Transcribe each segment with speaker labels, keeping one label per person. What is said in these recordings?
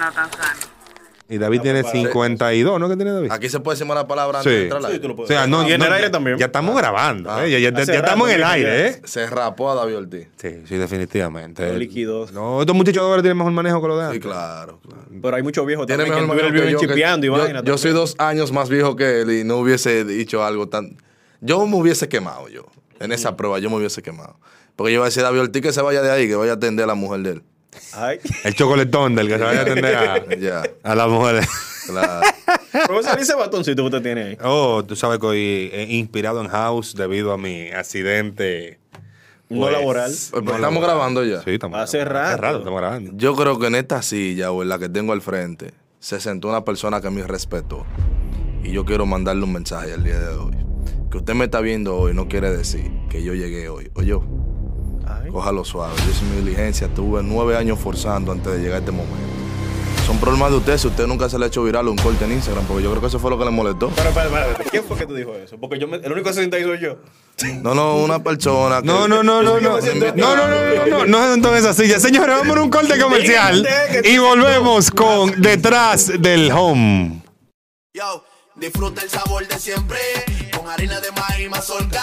Speaker 1: no tan Y David ah, tiene 52, pues, ¿no? ¿Qué tiene David? Aquí se puede decir mala palabra antes de tú lo puedes. O sea, no, Y en el aire también. Ya estamos ah. grabando, ah. ¿eh? ya, estamos en el aire, ¿eh?
Speaker 2: Se rapó a David Ortiz. Sí,
Speaker 1: sí, definitivamente. Los líquidos. No, estos muchachos ahora tienen mejor manejo que los de antes. Sí, claro. Pero hay muchos viejos también que mejor que chipeando,
Speaker 2: Yo soy dos años más viejo que él y no hubiese dicho algo tan... Yo me hubiese quemado yo. En esa mm. prueba yo me hubiese quemado. Porque yo iba a decir a David Ortiz que se vaya de ahí, que vaya a atender a la mujer
Speaker 1: de él. El chocolatón del que se vaya a atender a, las mujeres. Claro.
Speaker 3: que usted tiene ahí?
Speaker 1: Oh, tú sabes que hoy he inspirado en House debido a mi accidente.
Speaker 2: no pues, pues, pues, laboral. estamos grabando ya.
Speaker 1: Sí, Hace
Speaker 2: Yo creo que en esta silla o en la que tengo al frente se sentó una persona que me respetó. Y yo quiero mandarle un mensaje al día de hoy. Que usted me está viendo hoy no quiere decir que yo llegué hoy. Oye suave. Cójalo suave. Yo hice mi diligencia, estuve nueve años forzando antes de llegar a este momento. Son problemas de usted si usted nunca se le ha hecho viral un corte en Instagram, porque yo creo que eso fue lo que le molestó. Pero,
Speaker 3: espérate, ¿quién fue que tú dijo eso? Porque yo me, el único que se siente ahí soy yo.
Speaker 2: No, no, una persona. Que, no, no, no, no, no. No, no, no, no, no, no entonces así. señores, vamos a un corte comercial y volvemos
Speaker 1: con Detrás del Home.
Speaker 4: Yo, disfruta el sabor de siempre con harina de maíz mazorca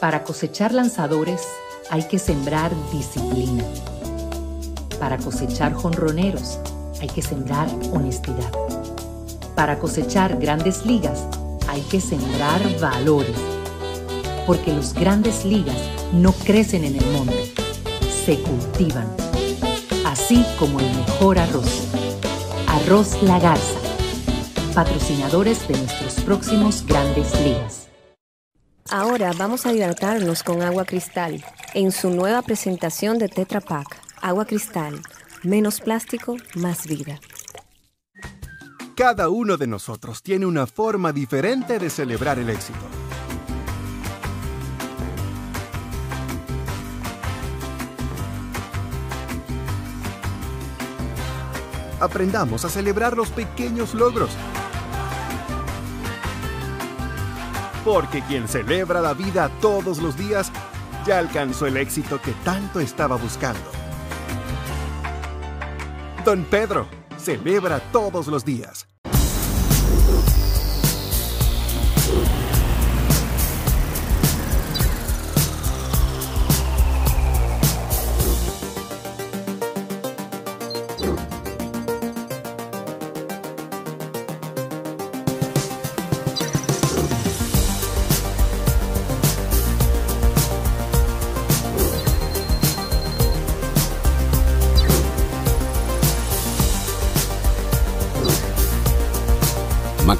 Speaker 5: Para cosechar lanzadores hay que sembrar disciplina. Para cosechar jonroneros hay que sembrar honestidad. Para cosechar grandes ligas hay que sembrar valores. Porque los grandes ligas no crecen en el monte, se cultivan. Así como el mejor arroz. Arroz La Garza. Patrocinadores de nuestros próximos grandes ligas. Ahora vamos a hidratarnos con agua cristal en su nueva presentación de Tetra Pak. Agua cristal, menos plástico, más vida.
Speaker 1: Cada uno de nosotros tiene una forma diferente de celebrar el éxito.
Speaker 4: Aprendamos a celebrar los pequeños
Speaker 1: logros porque quien celebra la vida todos los días ya alcanzó el éxito que tanto estaba buscando. Don Pedro celebra todos los días.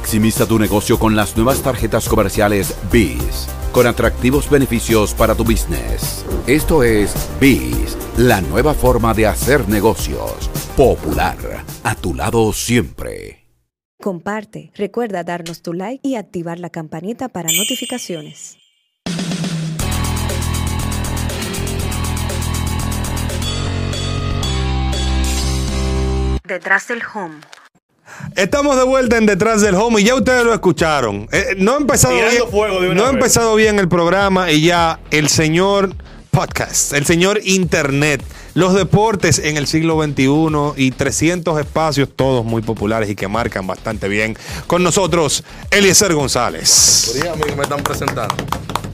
Speaker 2: Maximiza tu negocio con las nuevas tarjetas comerciales BIS, con atractivos beneficios para tu business. Esto es BIS, la nueva forma de hacer negocios. Popular, a tu lado siempre.
Speaker 5: Comparte, recuerda darnos tu like y activar la campanita para notificaciones. Detrás del home.
Speaker 1: Estamos de vuelta en Detrás del Home y ya ustedes lo escucharon. Eh, no ha empezado, bien, no empezado bien el programa y ya el señor podcast, el señor internet, los deportes en el siglo XXI y 300 espacios, todos muy populares y que marcan bastante bien. Con nosotros, Eliezer González.
Speaker 2: Por a me están presentando.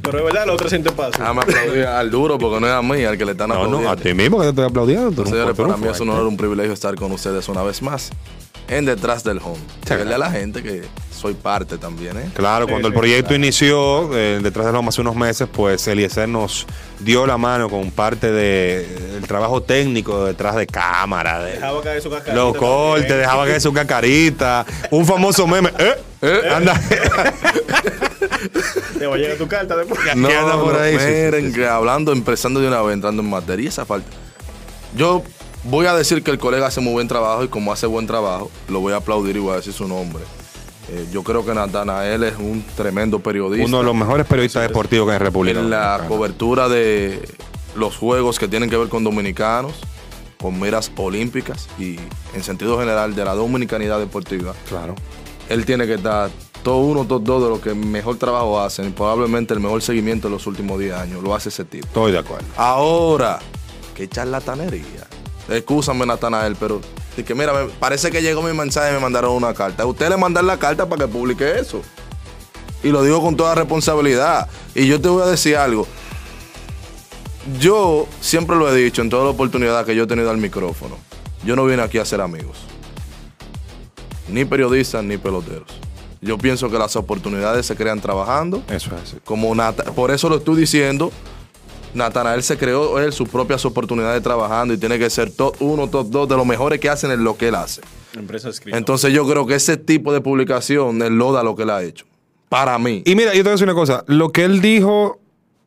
Speaker 2: Pero es verdad, los 300 espacios. me al duro porque no es a mí al que le están aplaudiendo. No, a
Speaker 1: ti mismo que te estoy aplaudiendo. Señores, para mí es un este. honor, un
Speaker 2: privilegio estar con ustedes una vez más en Detrás del Home. Dile a la gente que soy parte también. ¿eh? Claro, cuando el proyecto
Speaker 1: inició, eh, Detrás del Home hace unos meses, pues Eliezer nos dio la mano con parte del de trabajo técnico detrás de cámara. dejaba caer su cacarita. Los cortes, dejaba caer su cacarita. un famoso meme. ¿Eh? ¿Eh? Anda.
Speaker 3: Te voy a llegar tu carta después. No, ¿Qué anda por ahí? Miren,
Speaker 2: hablando, empezando de una vez, entrando en materia, esa falta. Yo Voy a decir que el colega hace muy buen trabajo y como hace buen trabajo, lo voy a aplaudir y voy a decir su nombre. Eh, yo creo que Natanael es un tremendo periodista. Uno de los mejores
Speaker 1: periodistas deportivos que hay en República. En la
Speaker 2: cobertura de los juegos que tienen que ver con dominicanos, con miras olímpicas y en sentido general de la dominicanidad deportiva. Claro. Él tiene que estar todo uno, todo dos de los que mejor trabajo hacen y probablemente el mejor seguimiento de los últimos 10 años. Lo hace ese tipo. Estoy de acuerdo. Ahora, qué charlatanería. Excúsame, Natanael, pero que mira, parece que llegó mi mensaje y me mandaron una carta. Usted le mandan la carta para que publique eso. Y lo digo con toda responsabilidad. Y yo te voy a decir algo. Yo siempre lo he dicho en todas las oportunidades que yo he tenido al micrófono. Yo no vine aquí a ser amigos. Ni periodistas ni peloteros. Yo pienso que las oportunidades se crean trabajando. Eso es Como por eso lo estoy diciendo Natanael se creó él sus propias oportunidades trabajando y tiene que ser top uno, top dos de los mejores que hacen en lo que él hace. Empresa Entonces yo creo que ese tipo de publicación es loda lo que él ha hecho. Para mí. Y mira, yo te voy a decir una cosa. Lo que él dijo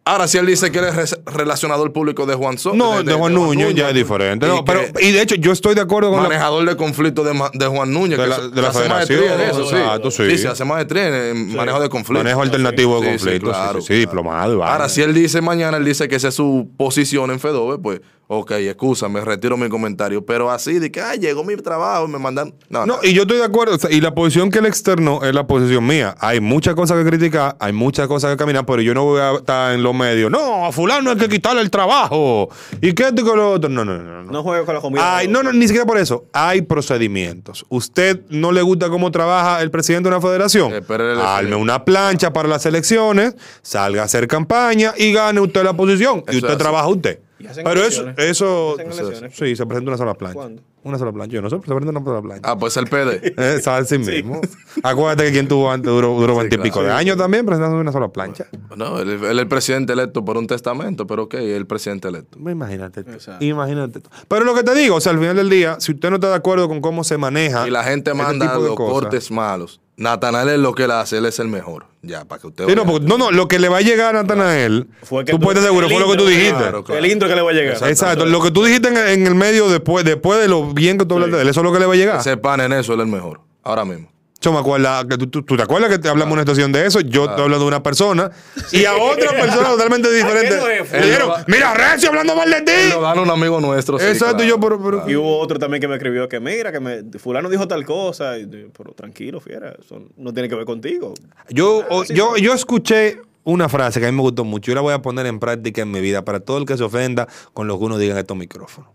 Speaker 2: Ahora, si él dice que él es relacionador público de Juan Soto. No, de, Juan, Núñez, ya es
Speaker 1: diferente. No, pero, y de hecho, yo estoy de
Speaker 2: acuerdo con. Manejador de conflictos de, Juan Núñez. De la, que la, la federación. Eso, sí. Exacto, sí. sí. se hace más de en manejo de conflictos. Manejo alternativo de conflictos. Sí,
Speaker 1: diplomado. Ahora, si
Speaker 2: él dice mañana, él dice que esa es su posición en Fedove, pues Ok, excusa, me retiro mi comentario. Pero así, de que, llegó mi trabajo, y me mandan. No,
Speaker 1: y yo estoy de acuerdo. y la posición que el externó es la posición mía. Hay muchas cosas que criticar, hay muchas cosas que caminar, pero yo no voy a estar en los medios. No, a Fulano hay que quitarle el trabajo. ¿Y qué esto lo otro? No, no, no. No, juegues con la comida. Ay, no, no, ni siquiera por eso. Hay procedimientos. ¿Usted no le gusta cómo trabaja el presidente de una federación? Eh, Arme una plancha para las elecciones, salga a hacer campaña y gane usted la posición. y usted trabaja usted. Pero eso, eso pues, sí, se presenta una sola plancha. ¿Cuándo? Una sola plancha. Yo no sé, se presenta una sola plancha. Ah, pues el PD. Eh, sabe sí mismo. Acuérdate que quien tuvo antes duró, duró 20 y pico de años también presentando una sola plancha. No, él,
Speaker 2: es el presidente electo por un testamento, pero ok, es el presidente electo. Pues imagínate
Speaker 1: Imagínate Pero lo que te digo, o sea, al final del día, si usted no está de acuerdo con cómo se maneja. Y la gente manda cortes
Speaker 2: malos. Natanael es lo que le hace, él es el mejor. Ya, para que usted. Sí, no, no,
Speaker 1: no, lo que le va a llegar a Natanael, fue que tú, puedes seguro, fue lo que tú dijiste. El intro que le va a llegar. Exacto, lo que tú dijiste en, el medio después, después de lo bien que tú hablaste de él, eso es lo que le va a llegar. pan en eso, él es el mejor, ahora mismo. Yo me acuerdo, ¿tú, te acuerdas que te hablamos una situación de eso? Yo te ah. hablo de una persona y a otra persona totalmente diferente. Le dijeron, mira, Recio hablando mal de ti. Lo dan un amigo nuestro. Exacto, yo, pero, Y hubo
Speaker 3: otro también que me escribió que mira, que fulano dijo tal cosa, pero tranquilo, fiera, eso no tiene que ver contigo.
Speaker 1: Yo, ah, yo, yo escuché una frase que a mí me gustó mucho. Yo la voy a poner en práctica en mi vida para todo el que se ofenda con lo que uno diga en estos micrófonos.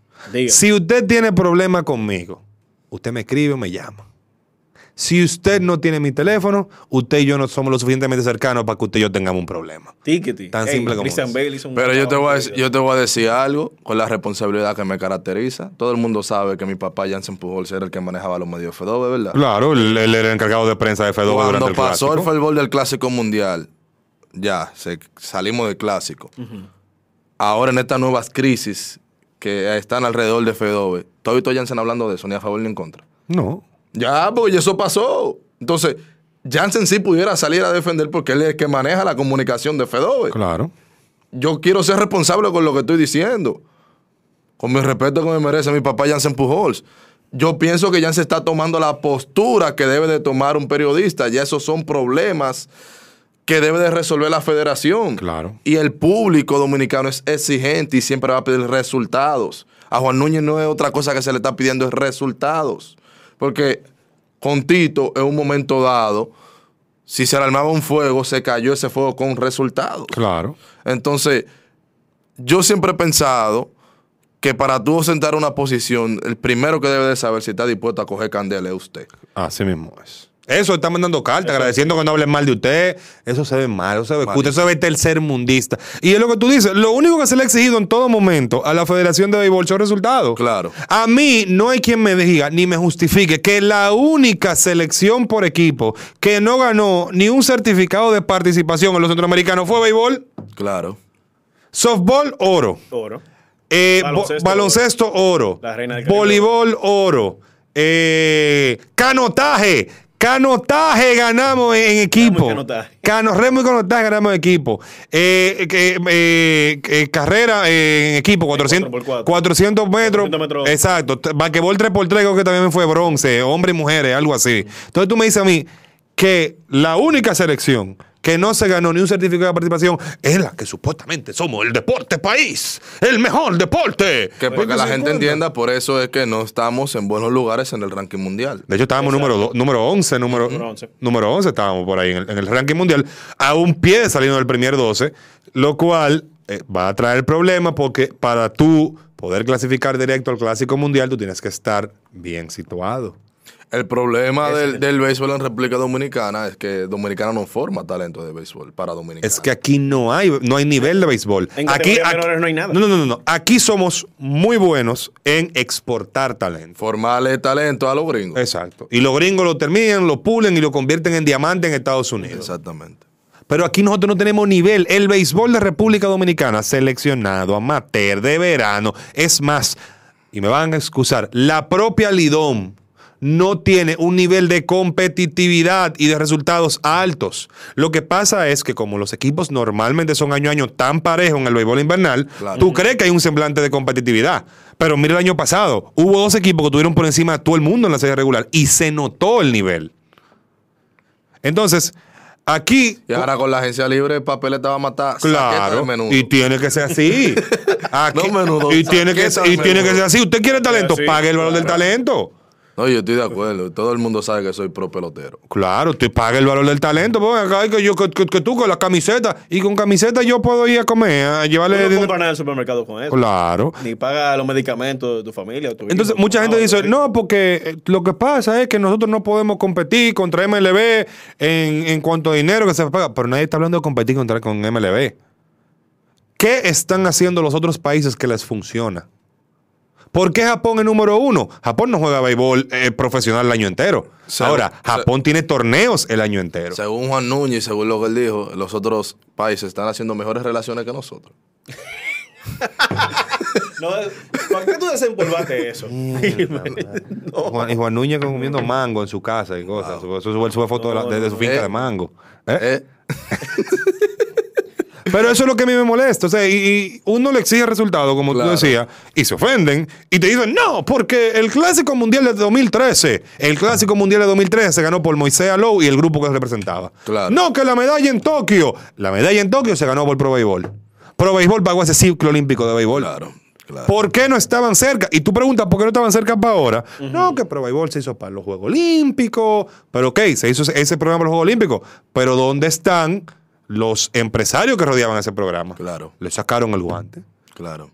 Speaker 1: Si usted tiene problema conmigo, usted me escribe o me llama. Si usted no tiene mi teléfono, usted y yo no somos lo suficientemente cercanos para que usted y yo tengamos un problema. Tíquete.
Speaker 3: Tan
Speaker 2: simple como eso. Pero yo te, voy a, decir, yo te voy a decir algo con la responsabilidad que me caracteriza. Todo el mundo sabe que mi papá Jansen Pujols era el que manejaba los medios de ¿verdad? Claro,
Speaker 3: él, era el
Speaker 1: encargado de prensa de FEDOVE Cuando el pasó el
Speaker 2: fútbol del Clásico Mundial, ya, salimos del Clásico. Ahora en estas nuevas crisis que están alrededor de Fedove, ¿todo y todo Jansen hablando de eso, ni a favor ni en contra? No. Ya, porque eso pasó. Entonces, Jansen sí pudiera salir a defender porque él es el que maneja la comunicación de Fedove. Claro. Yo quiero ser responsable con lo que estoy diciendo. Con mi respeto que me merece mi papá Janssen Pujols. Yo pienso que Jansen está tomando la postura que debe de tomar un periodista. Ya esos son problemas que debe de resolver la federación. Claro. Y el público dominicano es exigente y siempre va a pedir resultados. A Juan Núñez no es otra cosa que se le está pidiendo, es resultados. Porque con Tito, en un momento dado, si se le armaba un fuego, se cayó ese fuego con resultado. Claro. Entonces, yo siempre he pensado que para tú sentar una posición, el primero que debe de saber si está dispuesto a coger candela es usted. Así mismo es.
Speaker 1: Eso está mandando cartas, agradeciendo que no hablen mal de usted. Eso se ve mal, eso se ve se ve mundista. Y es lo que tú dices. Lo único que se le ha exigido en todo momento a la Federación de Béisbol son resultados. Claro. A mí no hay quien me diga ni me justifique que la única selección por equipo que no ganó ni un certificado de participación en los centroamericanos fue béisbol. Claro. Softball, oro. Oro. Eh, baloncesto, oro. voleibol, oro. Eh, canotaje, Canotaje ganamos en equipo. canotaje. Cano, remo y canotaje ganamos en equipo. Eh, eh, eh, carrera en equipo, 400, 400 metros. Exacto. Vaquebol 3x3 creo que también me fue bronce, hombre y mujeres, algo así. Entonces tú me dices a mí, que la única selección que no se ganó ni un certificado de participación es la que supuestamente somos el deporte país, el mejor deporte. Que para la gente entienda,
Speaker 2: por eso es que no estamos en buenos lugares en el ranking mundial.
Speaker 1: De hecho, estábamos número, número 11, número, 11. estábamos por ahí en el, ranking mundial, a un pie saliendo del primer 12, lo cual eh, va a traer problemas porque para tú poder clasificar directo al Clásico Mundial, tú tienes que estar bien situado.
Speaker 2: El problema del, béisbol en República Dominicana es que Dominicana no forma talento de béisbol para
Speaker 1: Dominicana. Es que aquí no hay, no hay nivel de béisbol. aquí, no hay nada. No, no, no, Aquí somos muy buenos en exportar talento. Formarle talento a los gringos. Exacto. Y los gringos lo terminan, lo pulen y lo convierten en diamante en Estados Unidos. Exactamente. Pero aquí nosotros no tenemos nivel. El béisbol de República Dominicana, seleccionado, amateur, de verano, es más, y me van a excusar, la propia Lidón no tiene un nivel de competitividad y de resultados altos. Lo que pasa es que como los equipos normalmente son año a año tan parejos en el béisbol invernal, tú crees que hay un semblante de competitividad. Pero mire el año pasado, hubo dos equipos que tuvieron por encima de todo el mundo en la serie regular y se notó el nivel. Entonces, Aquí. Y ahora con la agencia libre, el papel estaba a matar. Claro. Y tiene que ser así.
Speaker 2: y tiene que, tiene que ser así. Usted quiere talento, pague el valor del talento. No, yo estoy de acuerdo. Todo el mundo sabe que soy pro pelotero.
Speaker 1: Claro, tú pagas el valor del talento. Porque que, yo, que, que, tú con la camiseta. Y con camiseta yo puedo ir a comer, a llevarle. no nada en el
Speaker 3: supermercado con eso. Claro. Ni paga los medicamentos de tu familia. Entonces, mucha gente dice: No,
Speaker 1: porque eh, lo que pasa es que nosotros no podemos competir contra MLB en, cuanto a dinero que se paga. Pero nadie está hablando de competir contra, con MLB. ¿Qué están haciendo los otros países que les funciona? ¿Por qué Japón es número uno? Japón no juega béisbol eh, profesional el año entero. Ahora, Japón
Speaker 2: tiene torneos el año entero. Según Juan Núñez, según lo que él dijo, los otros países están haciendo mejores relaciones que
Speaker 3: nosotros. ¿Por qué tú desempolvaste eso?
Speaker 1: Juan, y Juan Núñez comiendo mango en su casa y cosas. Eso sube, foto de, su finca eh, de mango. ¿Eh? Pero eso es lo que a mí me molesta. O sea, y, uno le exige resultado, como tú decías, y se ofenden y te dicen, no, porque el Clásico Mundial de 2013, el Clásico Mundial de 2013 se ganó por Moisés Alou y el grupo que representaba. No, que la medalla en Tokio, la medalla en Tokio se ganó por Pro Béisbol. Pro Béisbol pagó ese ciclo olímpico de béisbol. Claro. Claro. ¿Por qué no estaban cerca? Y tú preguntas, ¿por qué no estaban cerca para ahora? No, que Pro Baseball se hizo para los Juegos Olímpicos. Pero ok, se hizo ese programa para los Juegos Olímpicos. Pero ¿dónde están los empresarios que rodeaban ese programa claro. le sacaron el guante. Claro.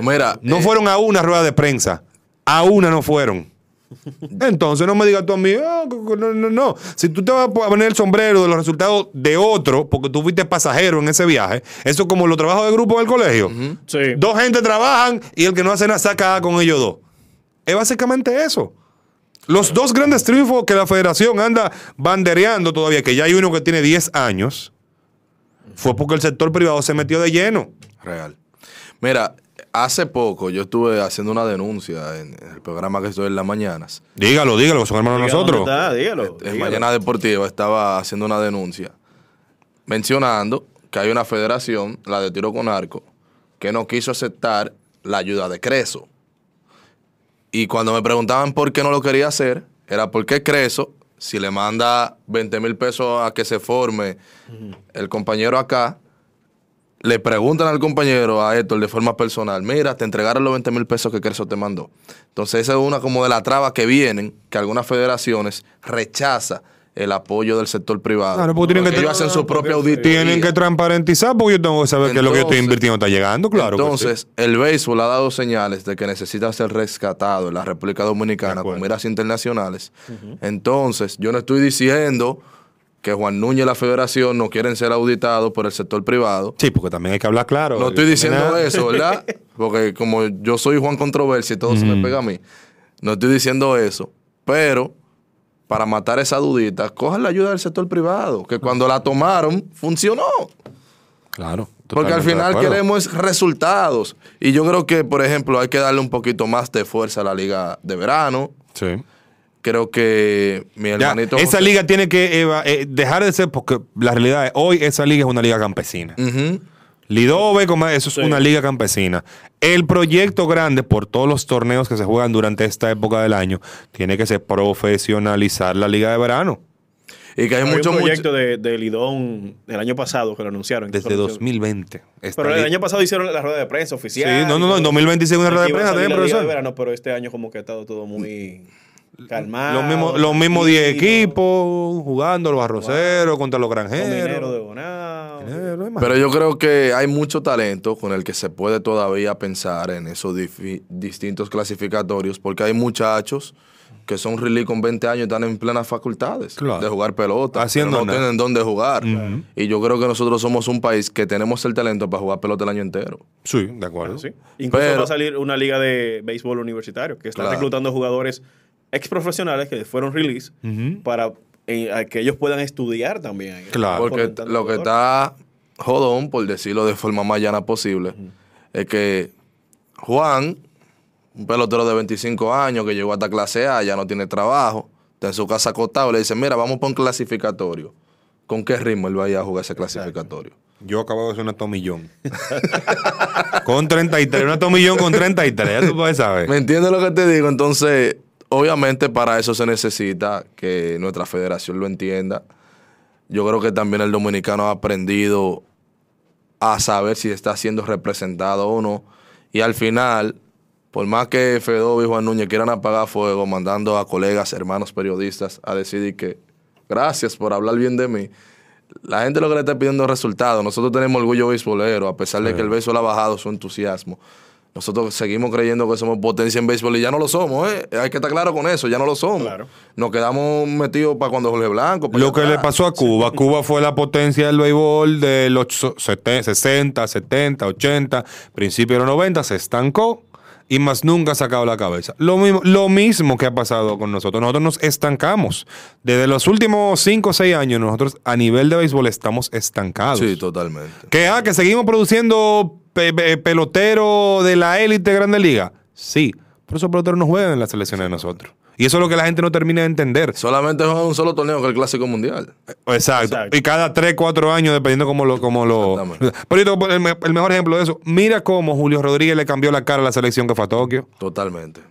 Speaker 1: Mira, no eh, fueron a una rueda de prensa. A una no fueron. Entonces no me digas tú a mí, ah, no, no, no. Si tú te vas a poner el sombrero de los resultados de otro, porque tú fuiste pasajero en ese viaje, eso es como los trabajos de grupo en el colegio. Dos gente trabajan y el que no hace nada saca con ellos dos. Es básicamente eso. Los dos grandes triunfos que la federación anda bandereando todavía, que ya hay uno que tiene 10 años, fue porque el sector privado se metió de lleno.
Speaker 2: Real. Mira, hace poco yo estuve haciendo una denuncia en el programa que estoy en las mañanas.
Speaker 1: Dígalo, dígalo, son hermanos nosotros.
Speaker 2: dígalo, en Mañana Deportiva estaba haciendo una denuncia mencionando que hay una federación, la de tiro con arco, que no quiso aceptar la ayuda de Creso. Y cuando me preguntaban por qué no lo quería hacer, era porque Creso si le manda 20 mil pesos a que se forme el compañero acá, le preguntan al compañero, a Héctor, de forma personal, mira, te entregaron los 20 mil pesos que Creso te mandó. Entonces esa es una como de la traba que vienen, que algunas federaciones rechazan el apoyo del sector privado. tienen que hacen su propia auditoría. Tienen que
Speaker 1: transparentizar porque yo tengo que saber que lo que yo estoy invirtiendo está llegando, claro. Entonces,
Speaker 2: el béisbol ha dado señales de que necesita ser rescatado en la República Dominicana con miras internacionales. Entonces, yo no estoy diciendo que Juan Núñez y la federación no quieren ser auditados por el sector privado. Sí, porque también hay que hablar claro. No estoy diciendo eso, ¿verdad? Porque como yo soy Juan Controversia y todo se me pega a mí, no estoy diciendo eso. Pero para matar esa dudita, cojan la ayuda del sector privado, que cuando la tomaron funcionó. Claro. Porque al final queremos resultados. Y yo creo que, por ejemplo, hay que darle un poquito más de fuerza a la liga de verano. Sí. Creo que mi hermanito. esa liga
Speaker 1: tiene que eh, dejar de ser, porque la realidad es, hoy esa liga es una liga campesina. Lidove, como eso es una liga campesina. El proyecto grande por todos los torneos que se juegan durante esta época del año tiene que ser profesionalizar la liga de verano. Y que hay, mucho, proyecto
Speaker 3: de, Lidón del año pasado que lo anunciaron. Desde
Speaker 1: 2020. Pero el año
Speaker 3: pasado hicieron la rueda de prensa oficial. Sí, no, no, no. En 2020 hicieron una rueda de prensa también, De verano, pero este año como que ha estado todo muy... Los mismos, los 10
Speaker 1: equipos jugando, los arroceros contra los granjeros. Pero yo creo que
Speaker 2: hay mucho talento con el que se puede todavía pensar en esos distintos clasificatorios, porque hay muchachos que son really con 20 años Y están en plenas facultades de jugar pelota. Haciendo no tienen dónde jugar. Y yo creo que nosotros somos un país que tenemos el talento para jugar pelota el año entero. Sí, de acuerdo.
Speaker 3: Incluso Pero, va a salir una liga de béisbol universitario que está reclutando jugadores ex profesionales que fueron release para eh, que ellos puedan estudiar también. porque
Speaker 2: lo que está jodón, por decirlo de forma más llana posible, es que Juan, un pelotero de 25 años que llegó hasta clase A, ya no tiene trabajo, está en su casa acostado, le dice, mira, vamos para un clasificatorio. ¿Con qué ritmo él va a ir a jugar ese clasificatorio?
Speaker 1: Yo acabo de hacer una tomillón.
Speaker 2: con 33, una tomillón con 33, ya tú
Speaker 1: puedes ¿Me entiendes
Speaker 2: lo que te digo? Entonces, obviamente para eso se necesita que nuestra federación lo entienda. Yo creo que también el dominicano ha aprendido a saber si está siendo representado o no. Y al final, por más que Fedó y Juan Núñez quieran apagar fuego, mandando a colegas, hermanos periodistas a decidir que gracias por hablar bien de mí, la gente lo que le está pidiendo es resultados. Nosotros tenemos orgullo beisbolero, a pesar de que el beso le ha bajado su entusiasmo. Nosotros seguimos creyendo que somos potencia en béisbol y ya no lo somos, ¿eh? Hay que estar claro con eso, ya no lo somos. Nos quedamos metidos para cuando Jorge Blanco.
Speaker 1: Lo que le pasó a Cuba, Cuba fue la potencia del béisbol de los 60, 70, 80, principio de los 90, se estancó y más nunca ha sacado la cabeza. Lo mismo, lo mismo que ha pasado con nosotros. Nosotros nos estancamos. Desde los últimos 5 o 6 años, nosotros a nivel de béisbol estamos estancados. Sí, totalmente. Que, ah, que seguimos produciendo pelotero de la élite de Grande Liga? Sí, pero esos peloteros no juegan en las selecciones de nosotros. Y eso es lo que la gente no termina de entender. Solamente juega un solo torneo que el Clásico Mundial. Eh, exacto. Y cada 3, 4 años, dependiendo como lo... como lo... Pero el, mejor ejemplo de eso. Mira cómo Julio Rodríguez le cambió la cara a la selección que fue a Tokio. Totalmente.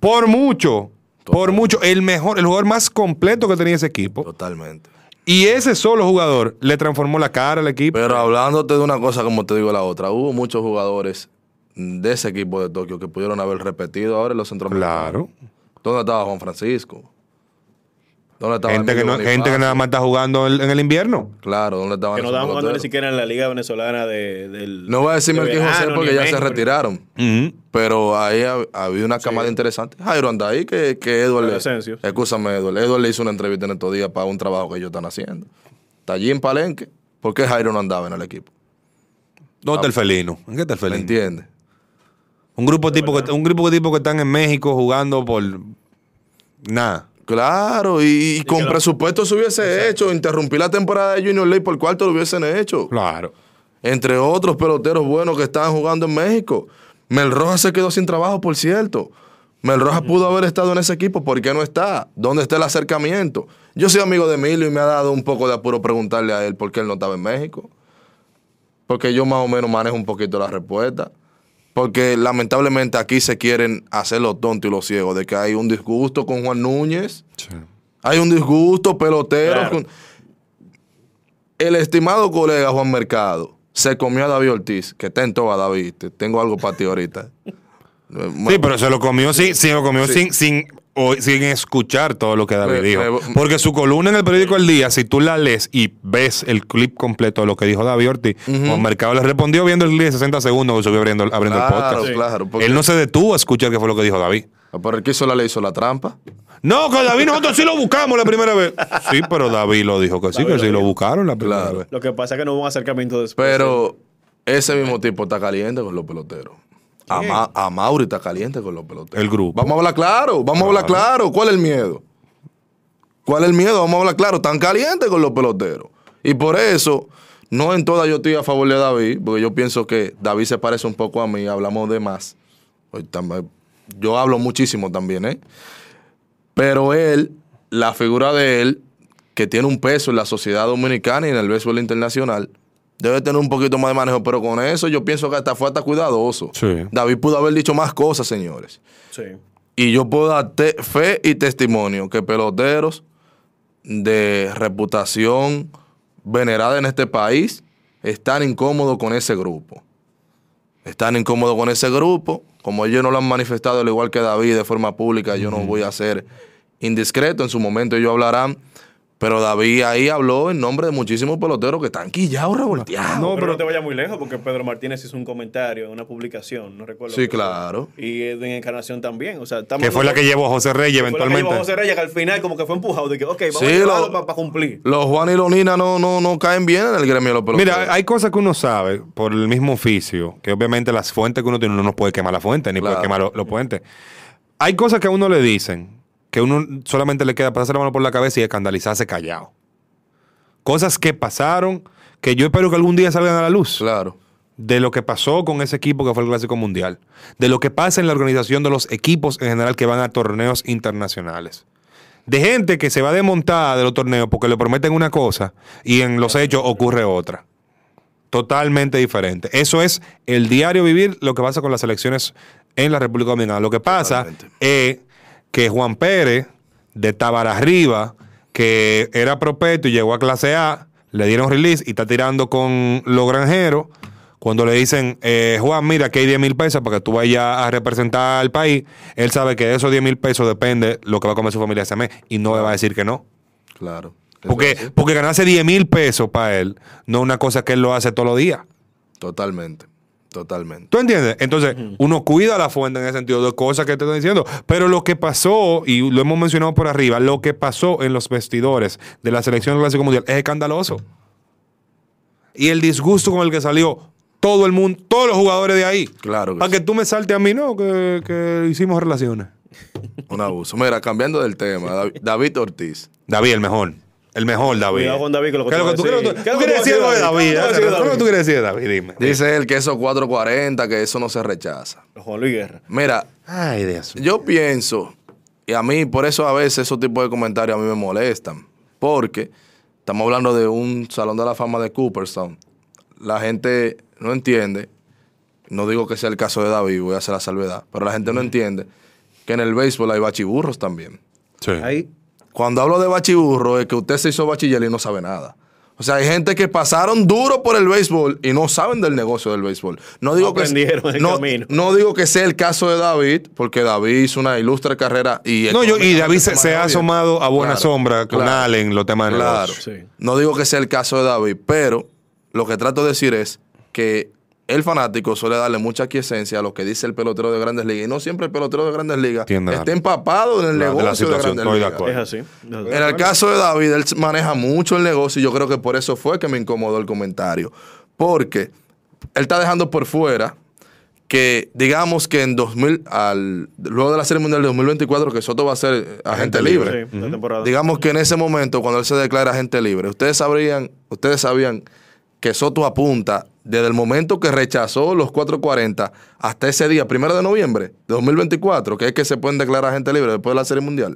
Speaker 1: Por mucho. Por mucho. El mejor, el jugador más completo que tenía ese equipo. Totalmente. Y ese solo jugador le transformó la cara al equipo. Pero hablándote de
Speaker 2: una cosa, como te digo la otra, hubo muchos jugadores de ese equipo de Tokio que pudieron haber repetido
Speaker 1: ahora en los centros. Claro.
Speaker 2: ¿Dónde estaba Juan Francisco? gente, que nada más
Speaker 1: está jugando en, el invierno.
Speaker 2: Claro, ¿dónde estaban Que no estaban jugando ni
Speaker 3: siquiera en la Liga Venezolana de, del. No voy a decir que José porque ya se retiraron.
Speaker 2: Pero, ahí había una camada interesante. Jairo anda ahí que, que Edward. Escúchame, Eduardo. Edward le hizo una entrevista en estos días para un trabajo que ellos están haciendo. Está allí en Palenque. ¿Por qué Jairo no andaba en el equipo?
Speaker 1: ¿Dónde está el ah, felino? ¿En qué está el felino? ¿Me entiendes? Un grupo, tipo que, un grupo de tipo que están en México jugando por nada. Claro, y, con
Speaker 2: presupuesto se hubiese hecho, Interrumpí la temporada de Junior Ley por cuarto lo hubiesen hecho. Claro. Entre otros peloteros buenos que estaban jugando en México. Mel Rojas se quedó sin trabajo, por cierto. Mel Rojas pudo haber estado en ese equipo, ¿por qué no está? ¿Dónde está el acercamiento? Yo soy amigo de Emilio y me ha dado un poco de apuro preguntarle a él por qué él no estaba en México. Porque yo más o menos manejo un poquito la respuesta. Porque lamentablemente aquí se quieren hacer los tontos y los ciegos, de que hay un disgusto con Juan Núñez, hay un disgusto pelotero. El estimado colega Juan Mercado se comió a David Ortiz, que está en toda David, tengo algo para ti ahorita. Sí, pero se lo comió, sí, se lo comió sin,
Speaker 1: sin sin escuchar todo lo que David dijo. Porque su columna en el periódico El Día, si tú la lees y ves el clip completo de lo que dijo David Ortiz, uh Mercado le respondió viendo el clip de 60 segundos que subió abriendo, abriendo el podcast. Claro, Él no se detuvo a escuchar qué fue lo que dijo David. Ah, ¿Por qué que hizo la hizo la trampa? No, que David nosotros sí lo buscamos la primera vez. Sí, pero David lo dijo que sí, que sí lo buscaron la primera vez.
Speaker 3: Lo que pasa es que no hubo un acercamiento después.
Speaker 2: Pero ese mismo tipo está caliente con los peloteros. A, Mauri está caliente con los
Speaker 1: peloteros. El grupo.
Speaker 2: Vamos a hablar claro, vamos a hablar claro. ¿Cuál es el miedo? ¿Cuál es el miedo? Vamos a hablar claro. Están calientes con los peloteros. Y por eso, no en toda yo estoy a favor de David, porque yo pienso que David se parece un poco a mí, hablamos de más. Yo hablo muchísimo también, ¿eh? Pero él, la figura de él, que tiene un peso en la sociedad dominicana y en el béisbol internacional, Debe tener un poquito más de manejo, pero con eso yo pienso que hasta fue hasta cuidadoso. David pudo haber dicho más cosas, señores. Y yo puedo dar fe y testimonio que peloteros de reputación venerada en este país están incómodos con ese grupo. Están incómodos con ese grupo. Como ellos no lo han manifestado, al igual que David, de forma pública, yo no voy a ser indiscreto. En su momento ellos hablarán pero David ahí habló en nombre de muchísimos peloteros que están
Speaker 3: quillados, revolteados. No, pero no te vayas muy lejos porque Pedro Martínez hizo un comentario en una publicación, no recuerdo. Sí, claro. Y en Encarnación también. O sea, estamos que fue la que llevó a José Reyes eventualmente. Fue la que llevó José Reyes que al final como que fue empujado. ok, vamos a para, cumplir.
Speaker 1: Los Juan y Lonina no, no, no caen bien en el gremio de los peloteros. Mira, hay cosas que uno sabe por el mismo oficio, que obviamente las fuentes que uno tiene, uno no puede quemar la fuente, ni puede quemar los puentes. Hay cosas que a uno le dicen que uno solamente le queda pasar la mano por la cabeza y escandalizarse callado. Cosas que pasaron, que yo espero que algún día salgan a la luz. Claro. De lo que pasó con ese equipo que fue el Clásico Mundial. De lo que pasa en la organización de los equipos en general que van a torneos internacionales. De gente que se va desmontada de los torneos porque le prometen una cosa y en los hechos ocurre otra totalmente diferente. Eso es el diario vivir lo que pasa con las elecciones en la República Dominicana. Lo que pasa es que Juan Pérez, de Tabararriba, Arriba, que era propeto y llegó a clase A, le dieron release y está tirando con los granjeros. Cuando le dicen, eh, Juan, mira, aquí hay 10 mil pesos para que tú vayas a representar al país, él sabe que de esos 10 mil pesos depende lo que va a comer su familia ese mes y no le va a decir que no. Claro. Porque, porque ganarse 10 mil pesos para él no es una cosa que él lo hace todos los días.
Speaker 2: Totalmente. Totalmente.
Speaker 1: ¿Tú entiendes? Entonces, uno cuida la fuente en el sentido de cosas que te estoy diciendo. Pero lo que pasó, y lo hemos mencionado por arriba, lo que pasó en los vestidores de la selección de Clásico Mundial es escandaloso. Y el disgusto con el que salió todo el mundo, todos los jugadores de ahí. Claro. Que para que tú me saltes a mí, no, que, que hicimos relaciones.
Speaker 2: Un abuso. Mira, cambiando del tema, David Ortiz. David, el mejor. El mejor, David. Cuidado con que lo que, tú, quieres decir, de David? es tú quieres decir David? Dice él que eso 440, que eso no se rechaza. Juan Luis Guerra. Mira, yo pienso, y a mí por eso a veces esos tipos de comentarios a mí me molestan, porque estamos hablando de un salón de la fama de Cooperstown. La gente no entiende, no digo que sea el caso de David, voy a hacer la salvedad, pero la gente no entiende que en el béisbol hay bachiburros también. Sí. Hay cuando hablo de bachiburro es que usted se hizo bachiller y no sabe nada. O sea, hay gente que pasaron duro por el béisbol y no saben del negocio del béisbol. No digo, que, no, digo que sea el caso de David, porque David hizo una ilustre carrera y... No, yo, y David se, ha asomado a buena sombra con Allen, los temas Claro, sí. no digo que sea el caso de David, pero lo que trato de decir es que el fanático suele darle mucha quiesencia a lo que dice el pelotero de Grandes Ligas. Y no siempre el pelotero de Grandes Ligas está empapado en el negocio de, la Grandes es así.
Speaker 3: En el caso
Speaker 2: de David, él maneja mucho el negocio y yo creo que por eso fue que me incomodó el comentario. Porque él está dejando por fuera que digamos que en 2000, al, luego de la Serie Mundial de 2024, que Soto va a ser agente, libre, digamos que en ese momento, cuando él se declara agente libre, ustedes sabrían, ustedes sabían que Soto apunta desde el momento que rechazó los 440 hasta ese día, primero de noviembre de 2024, que es que se pueden declarar gente libre después de la Serie Mundial,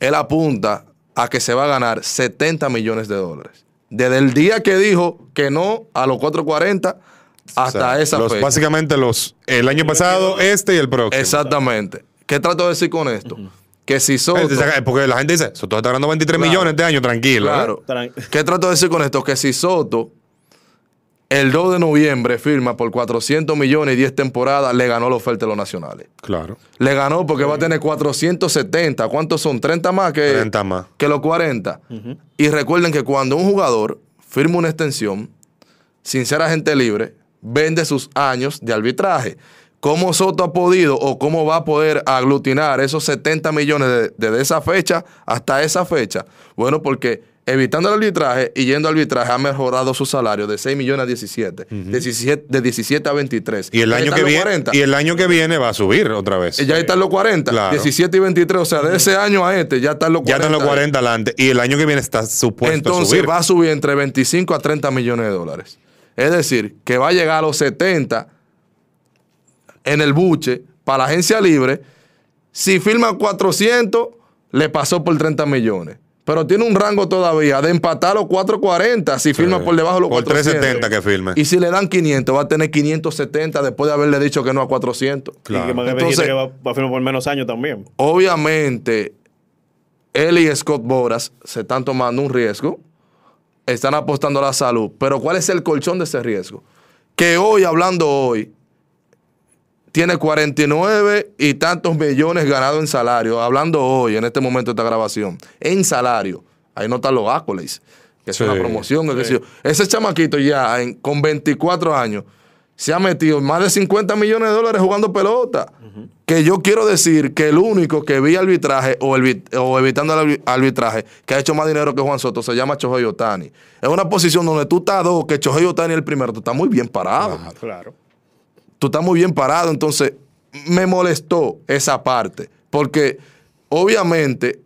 Speaker 2: él apunta a que se va a ganar 70 millones de dólares. Desde el día que dijo que no a los 440
Speaker 1: hasta esa fecha. Básicamente los el año pasado, este y el próximo. Exactamente. ¿Qué trato de decir con esto? Que si pues, Soto. Porque la gente dice, Soto está ganando 23 millones este año, tranquilo. ¿eh? Claro.
Speaker 2: ¿Qué trato de decir con esto? Que si Soto el 2 de noviembre firma por 400 millones y 10 temporadas, le ganó la oferta de los nacionales. Claro. Le ganó porque va a tener 470. ¿Cuántos son? 30 más que, más. que los 40. Y recuerden que cuando un jugador firma una extensión, sin ser agente libre, vende sus años de arbitraje. ¿Cómo Soto ha podido o cómo va a poder aglutinar esos 70 millones desde esa fecha hasta esa fecha? Bueno, porque evitando el arbitraje y yendo al arbitraje, ha mejorado su salario de 6 millones a 17, de 17 a 23. Y el, año que viene, y
Speaker 1: el año que viene va a subir otra vez. Y ya están los 40, 17 y 23, o sea, de ese año a este ya están los 40. Ya están los 40 adelante y el año que viene está supuesto Entonces a subir. va a
Speaker 2: subir entre 25 a 30 millones de dólares. Es decir, que va a llegar a los 70 en el buche para la agencia libre. Si firma 400, le pasó por 30 millones pero tiene un rango todavía de empatar los 440 si firma por debajo de los por Por 370 que firme. Y si le dan 500, va a tener 570 después de haberle dicho que no a 400. Claro. Y que Entonces, va, a firmar por
Speaker 3: menos años también.
Speaker 2: Obviamente, él y Scott Boras se están tomando un riesgo, están apostando a la salud, pero ¿cuál es el colchón de ese riesgo? Que hoy, hablando hoy, tiene 49 y tantos millones ganados en salario, hablando hoy, en este momento de esta grabación, en salario. Ahí no están los accolades, que es una promoción. Ese chamaquito ya, con 24 años, se ha metido más de 50 millones de dólares jugando pelota. Que yo quiero decir que el único que vi arbitraje o, evitando el arbitraje que ha hecho más dinero que Juan Soto se llama Chojoy Otani. Es una posición donde tú estás dos, que Chohei Otani es el primero, tú estás muy bien parado. claro tú estás muy bien parado. Entonces, me molestó esa parte, porque obviamente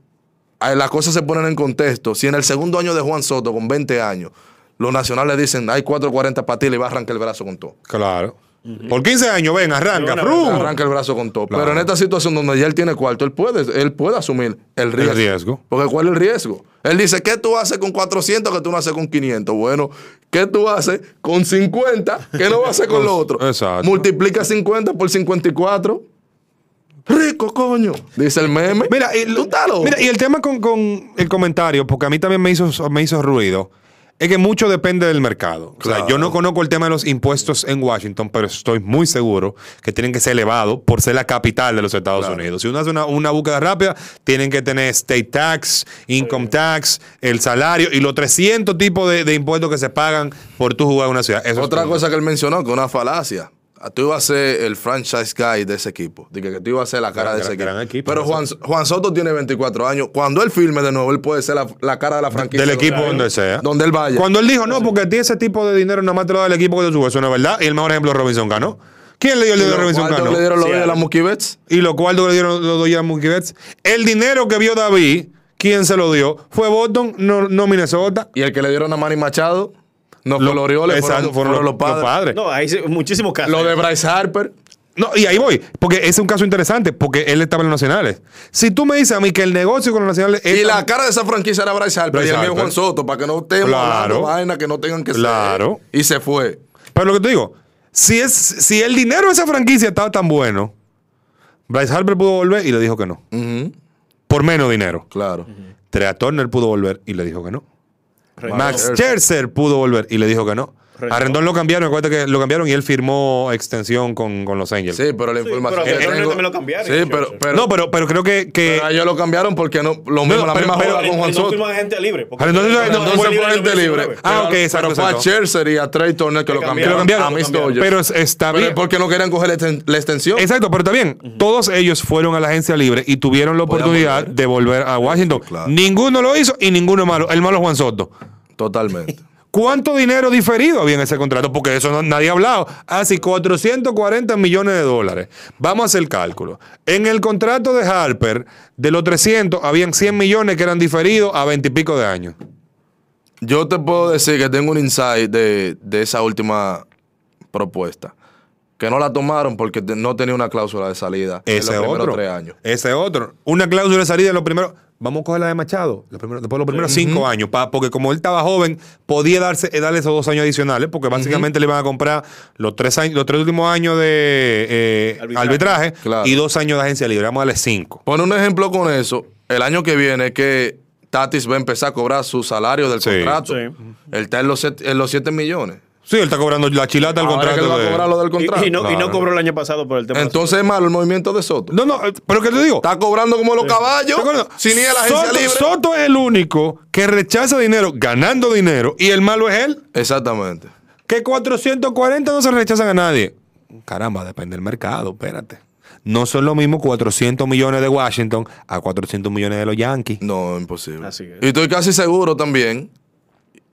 Speaker 2: eh, las cosas se ponen en contexto. Si en el segundo año de Juan Soto, con 20 años, los nacionales dicen, hay 4.40 para ti, y va a arrancar el brazo con todo.
Speaker 1: Claro. Por 15 años, ven, arranca, Arranca el brazo con todo. Pero en esta situación
Speaker 2: donde ya él tiene cuarto, él puede, él puede asumir el riesgo. Porque ¿cuál es el riesgo? Él dice, ¿qué tú haces con 400 que tú no haces con 500? Bueno, ¿qué tú haces con 50 que no vas a hacer con lo otro? Multiplica 50 por 54. Rico,
Speaker 1: coño. Dice el meme. Mira, y Mira, y el tema con, el comentario, porque a mí también me hizo, me hizo ruido. Es que mucho depende del mercado. yo no conozco el tema de los impuestos en Washington, pero estoy muy seguro que tienen que ser elevados por ser la capital de los Estados Unidos. Si uno hace una, búsqueda rápida, tienen que tener state tax, income tax, el salario y los 300 tipos de, impuestos que se pagan por tú jugar en una ciudad. Otra
Speaker 2: cosa que él mencionó, que una falacia. Ah, tú ibas a ser el franchise guy de ese equipo. Dije que tú ibas a ser la cara de ese gran, equipo. Pero Juan, Juan, Soto tiene 24 años. Cuando él firme de nuevo, él puede ser la, cara de la franquicia. Del equipo donde sea. Donde él vaya. Cuando él
Speaker 1: dijo, no, porque tiene ese tipo de dinero, nada más te lo da el equipo que te sube. Eso no es verdad. Y el mejor ejemplo es Robinson Cano. ¿Quién le dio el dinero a Robinson Cano? le dieron los de la Mookie ¿Y lo cual le dieron los doy a Mookie Betts? El dinero que vio David, ¿quién se lo dio? Fue Boston, no, no Minnesota. ¿Y el que le dieron a Manny Machado? No los padres. No, hay muchísimos casos. Lo de Bryce Harper. No, y ahí voy, porque ese es un caso interesante, porque él estaba en los nacionales. Si tú me dices a mí que el negocio con los nacionales. Y la cara de esa franquicia era Bryce Harper, y el mío Juan Soto, para que no estemos claro. vaina que no tengan que Claro. Ser. Y se fue. Pero lo que te digo, si, es, si el dinero de esa franquicia estaba tan bueno, Bryce Harper pudo volver y le dijo que no. Por menos dinero. Claro. Uh Turner pudo volver y le dijo que no. Max, Scherzer. pudo volver y le dijo que no. A Rendón lo cambiaron, acuérdate que lo cambiaron y él firmó extensión con, los Angels. Sí, pero la información sí, pero que tengo...
Speaker 2: también lo cambiaron. Sí,
Speaker 1: pero, no, pero, pero creo que, que... ellos lo cambiaron porque no, lo mismo, la misma con Juan Soto. No gente
Speaker 3: libre.
Speaker 2: Rendón no, fue gente libre. Ah, ok, exacto. a Scherzer y a Trey Turner que lo cambiaron. cambiaron. A Pero
Speaker 1: está bien. Porque no querían coger la extensión. Exacto, pero está bien. Todos ellos fueron a la agencia libre y tuvieron la oportunidad de volver a Washington. Ninguno lo hizo y ninguno malo. El malo Juan Soto. Totalmente. ¿Cuánto dinero diferido había en ese contrato? Porque eso nadie ha hablado. Así, 440 millones de dólares. Vamos a hacer el cálculo. En el contrato de Harper, de los 300, habían 100 millones que eran diferidos a 20 y pico de años. Yo te puedo decir que tengo un insight de, esa última
Speaker 2: propuesta. Que no la tomaron porque no tenía una cláusula de salida ese primeros otro,
Speaker 1: años. Ese otro. Una cláusula de salida en los primeros vamos a coger la de Machado, después los primeros cinco años, porque como él estaba joven, podía darse, eh, darle esos dos años adicionales, porque básicamente le iban a comprar los tres, los tres últimos años de eh, arbitraje, y dos años de agencia libre. Vamos a darle cinco. Pon un ejemplo con eso.
Speaker 2: El año que viene que Tatis va a empezar a cobrar su salario del contrato. Él está en los, en los 7 millones. Sí, él está cobrando la chilata al contrato. Que del contrato. Y, no, cobró el año pasado por el tema. Entonces es malo el movimiento de Soto. No, no,
Speaker 1: pero ¿qué te digo? Está cobrando como los caballos. Sin ni a la Soto, libre. Soto es el único que rechaza dinero ganando dinero y el malo es él. Exactamente. Que 440 no se rechazan a nadie. Caramba, depende del mercado, espérate no son lo mismo 400 millones de Washington a 400 millones de los Yankees. No, imposible. Y estoy casi seguro
Speaker 2: también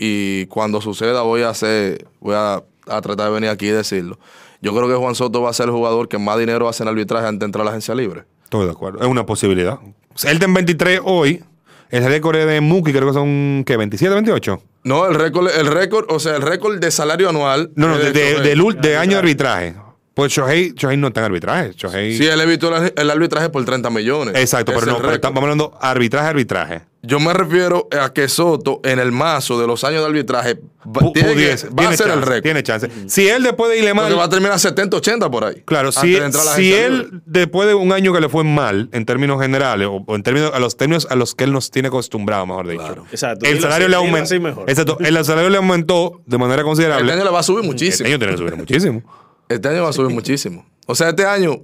Speaker 2: y cuando suceda voy a hacer, voy a, tratar de venir aquí y decirlo. Yo creo que Juan Soto va a ser el jugador que más dinero hace en arbitraje antes de entrar a la agencia libre.
Speaker 1: Estoy de acuerdo, es una posibilidad. Él en 23 hoy, el récord de Muki creo que son, ¿qué? ¿27, 28?
Speaker 2: No, el récord, el récord, o sea, el récord de salario anual. No, no, de,
Speaker 1: año de arbitraje. Pues Shohei, no está en arbitraje. Sí,
Speaker 2: él evitó el arbitraje por 30 millones. Exacto, pero no, estamos
Speaker 1: hablando arbitraje, arbitraje.
Speaker 2: Yo me refiero a que Soto, en el mazo de los años de arbitraje, pudiese, va a ser el récord. Tiene chance. Si él después de irle mal. Porque va a terminar 70, 80 por ahí. Claro, si, si él
Speaker 1: después de un año que le fue mal, en términos generales, o, en términos, a los términos a los que él nos tiene acostumbrado, mejor dicho. Exacto. El salario le aumentó. Exacto. El salario le aumentó de manera considerable. Este año le va a subir muchísimo. Este año tiene que subir
Speaker 2: muchísimo. Este año va a subir muchísimo. O sea, este año,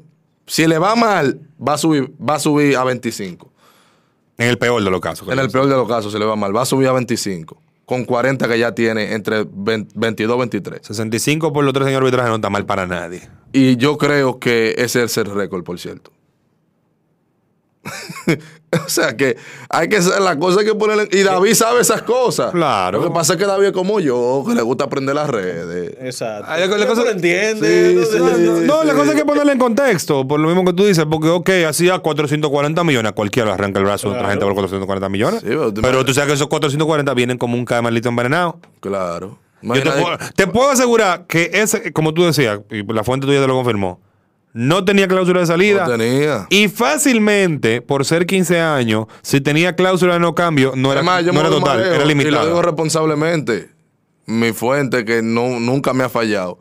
Speaker 2: si le va mal, va a subir, va a subir a 25. En el peor de los casos. En el peor de los casos se le va mal. Va a subir a 25. Con 40 que ya tiene entre 22 y 23. 65 por los tres en arbitraje no está mal para nadie. Y yo creo que ese es el récord, por cierto. O sea que hay que la cosa que ponerle. Y David eh, sabe esas cosas. Claro. Lo que pasa es que David es como yo, que le gusta aprender las redes.
Speaker 3: Exacto.
Speaker 1: la, cosa, lo entiende. no, la cosa hay que ponerle en contexto. Por lo mismo que tú dices, porque ok, hacía 440 millones. Cualquiera arranca el brazo otra gente por 440 millones. Pero, pero, tú sabes que esos 440 vienen como un camarito envenenado. Claro. Yo te, puedo, te, puedo, asegurar que ese, como tú decías, y la fuente tuya te lo confirmó, no tenía cláusula de salida. No tenía. Y fácilmente, por ser 15 años, si tenía cláusula de no cambio, no era, no era total, era limitado. Y lo digo
Speaker 2: responsablemente. Mi fuente, que no, nunca me ha fallado.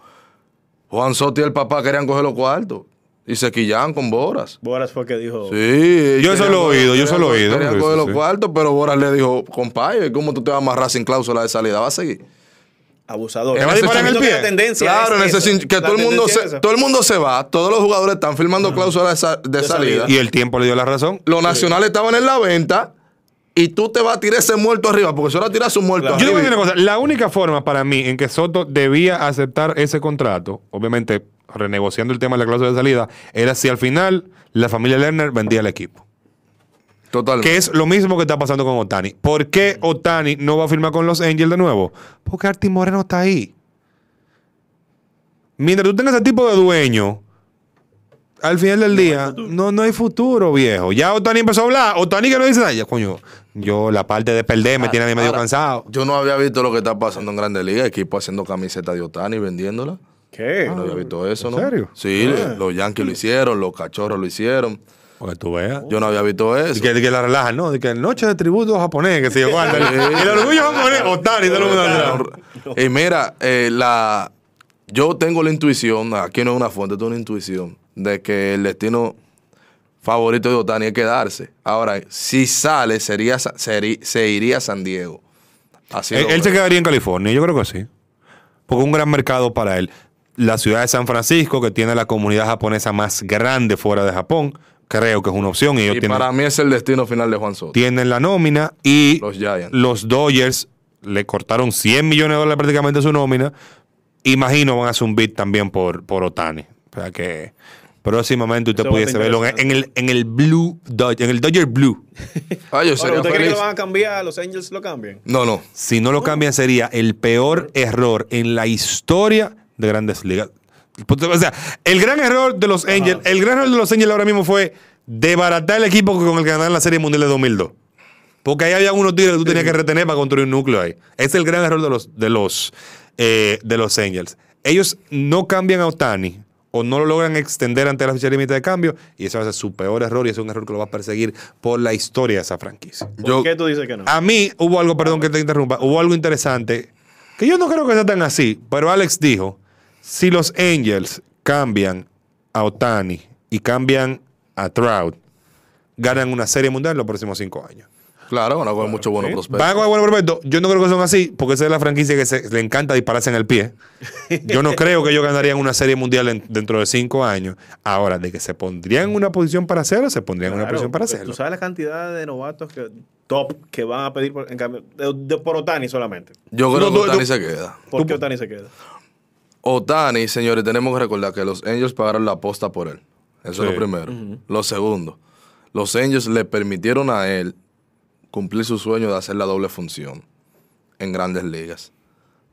Speaker 2: Juan Soto y el papá querían coger los cuartos. Y se quillaban con Boras. Boras fue que dijo. Sí. Yo eso lo he oído, yo eso lo he oído. Querían coger los cuartos, pero Boras le dijo, compadre, ¿cómo tú te vas a amarrar sin cláusula de salida? ¿Va a seguir? abusador. tendencia claro, que todo el mundo se, todo el mundo se va, todos los jugadores están firmando cláusulas de, salida. Y el
Speaker 1: tiempo le dio la razón. Los nacionales
Speaker 2: estaban en la venta. Y tú te vas a tirar ese muerto arriba, porque si tiras un muerto arriba. Yo te una
Speaker 1: cosa. La única forma para mí en que Soto debía aceptar ese contrato, obviamente renegociando el tema de la cláusula de salida, era si al final la familia Lerner vendía el equipo. Que es lo mismo que está pasando con Otani. ¿Por qué Otani no va a firmar con los Angels de nuevo? Porque Arti Moreno está ahí. Mientras tú tengas ese tipo de dueño, al final del día, no, no hay futuro, viejo. Ya Otani empezó a hablar. Otani que no dice nada. coño, yo la parte de perder me ah, tiene a mí medio
Speaker 2: cansado. Yo no había visto lo que está pasando en Grandes Ligas. Equipo haciendo camisetas de Otani, vendiéndola.
Speaker 3: ¿Qué? no había
Speaker 2: visto eso, ¿no? ¿En serio? Sí, ah. los Yankees lo hicieron, los Cachorros lo hicieron. Porque tú veas. Yo no había visto eso. Y que, la relaja, ¿no? De que noche de tributo japonés, que se yo el orgullo japonés, Otani todo el Y mira, eh, la, yo tengo la intuición, aquí no es una fuente, tengo una intuición, de que el destino favorito de Otani es quedarse. Ahora, si sale, sería, se iría a San Diego.
Speaker 1: él, él se quedaría en California, yo creo que sí. Porque es un gran mercado para él. La ciudad de San Francisco, que tiene la comunidad japonesa más grande fuera de Japón, creo que es una opción. Y, para
Speaker 2: mí es el destino final de Juan Soto.
Speaker 1: Tienen la nómina y los, Dodgers le cortaron 100 millones de dólares prácticamente su nómina. Imagino van a hacer también por, por Otani. O que próximamente usted pudiese verlo en, el, Blue en el Dodger Blue. Ah, ¿Usted cree que lo van a
Speaker 3: cambiar? ¿Los Angels lo cambian?
Speaker 1: No, no. Si no lo cambian sería el peor error en la historia de Grandes Ligas. Pues, o sea, el gran error de los Angels, el gran error de los Angels ahora mismo fue Debaratar el equipo con el que ganaron la Serie Mundial de 2002. Porque ahí había unos tiros que tú tenías que retener para construir un núcleo ahí. Ese es el gran error de los, de los, eh, de los Angels. Ellos no cambian a Otani o no lo logran extender ante la fecha límite de cambio y ese va a ser su peor error y es un error que lo va a perseguir por la historia de esa franquicia. ¿Por qué tú dices que no? A mí hubo algo, perdón que te interrumpa, hubo algo interesante que yo no creo que sea tan así, pero Alex dijo si los Angels cambian a Otani y cambian a Trout, ganan una serie mundial en los próximos cinco años.
Speaker 2: Claro, van a jugar mucho buenos prospectos.
Speaker 1: Van a Yo no creo que son así, porque esa es la franquicia que le encanta dispararse en el pie. Yo no creo que ellos ganarían una serie mundial dentro de cinco años. Ahora, de que se pondrían en una posición para hacerlo, se pondrían en una posición para hacerlo. Tú
Speaker 3: sabes la cantidad de novatos que, top que van a pedir por, en Otani solamente. Yo creo que Otani se queda. ¿Por qué Otani se queda?
Speaker 2: Otani, señores, tenemos que recordar que los Angels pagaron la aposta por él. Eso es lo primero. Lo segundo, los Angels le permitieron a él cumplir su sueño de hacer la doble función en grandes ligas.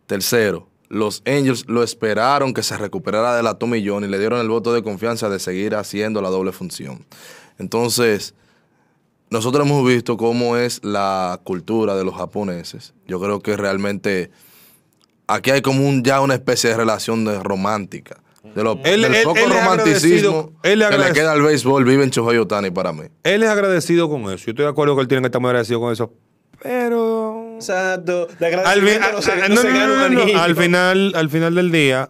Speaker 2: Tercero, los Angels lo esperaron que se recuperara de la Tommy y le dieron el voto de confianza de seguir haciendo la doble función. Entonces, nosotros hemos visto cómo es la cultura de los japoneses. Yo creo que realmente aquí hay como un, ya una especie de relación de romántica.
Speaker 1: De poco romanticismo que le queda al béisbol, vive en Chohei para mí. Él es agradecido con eso. Yo estoy de acuerdo que él tiene que estar muy agradecido con eso.
Speaker 3: Pero. Exacto. Al
Speaker 1: final del día,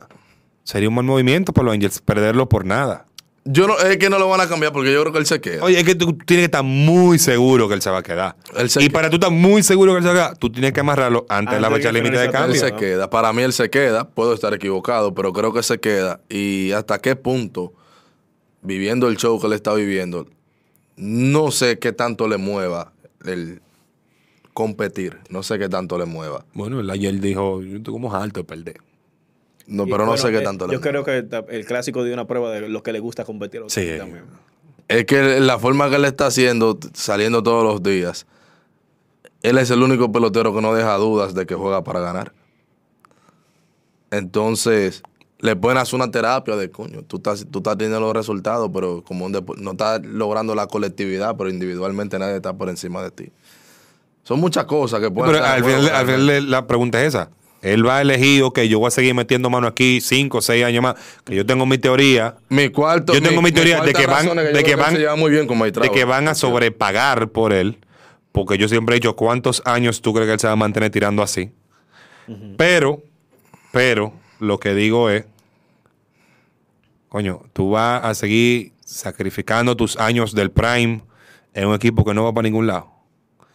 Speaker 1: sería un mal movimiento para los Angels perderlo por nada.
Speaker 2: Yo no, es que no lo van
Speaker 1: a cambiar porque yo creo que él se queda. Oye, es que tú tienes que estar muy seguro que él se va a quedar. y para tú estar muy seguro que él se va a quedar, tú tienes que amarrarlo antes de la fecha límite de cambio. Él se queda.
Speaker 2: Para mí él se queda. Puedo estar equivocado, pero creo que se queda. Y hasta qué punto, viviendo el show que él está viviendo, no sé qué tanto le mueva el competir. No sé qué tanto le mueva. Bueno, él ayer dijo, yo estoy como alto de perder. No, pero no sé qué eh, tanto Yo creo
Speaker 3: que el clásico dio una prueba de lo que le gusta competir.
Speaker 2: Sí. También. Es que la forma que él está haciendo, saliendo todos los días, él es el único pelotero que no deja dudas de que juega para ganar. Entonces, le pueden hacer una terapia de coño. Tú estás, tú estás teniendo los resultados, pero como un no estás logrando la colectividad, pero individualmente nadie está por encima de ti. Son muchas cosas que pueden Pero al final
Speaker 1: la pregunta es esa. Él va elegido que yo voy a seguir metiendo mano aquí cinco o seis años más. Que yo tengo mi teoría. Mi cuarto. Yo tengo mi, teoría de que van, de que van a sobrepagar por él. Porque yo siempre he dicho, ¿cuántos años tú crees que él se va a mantener tirando así? Pero, pero, lo que digo es, coño, tú vas a seguir sacrificando tus años del prime en un equipo que no va para ningún lado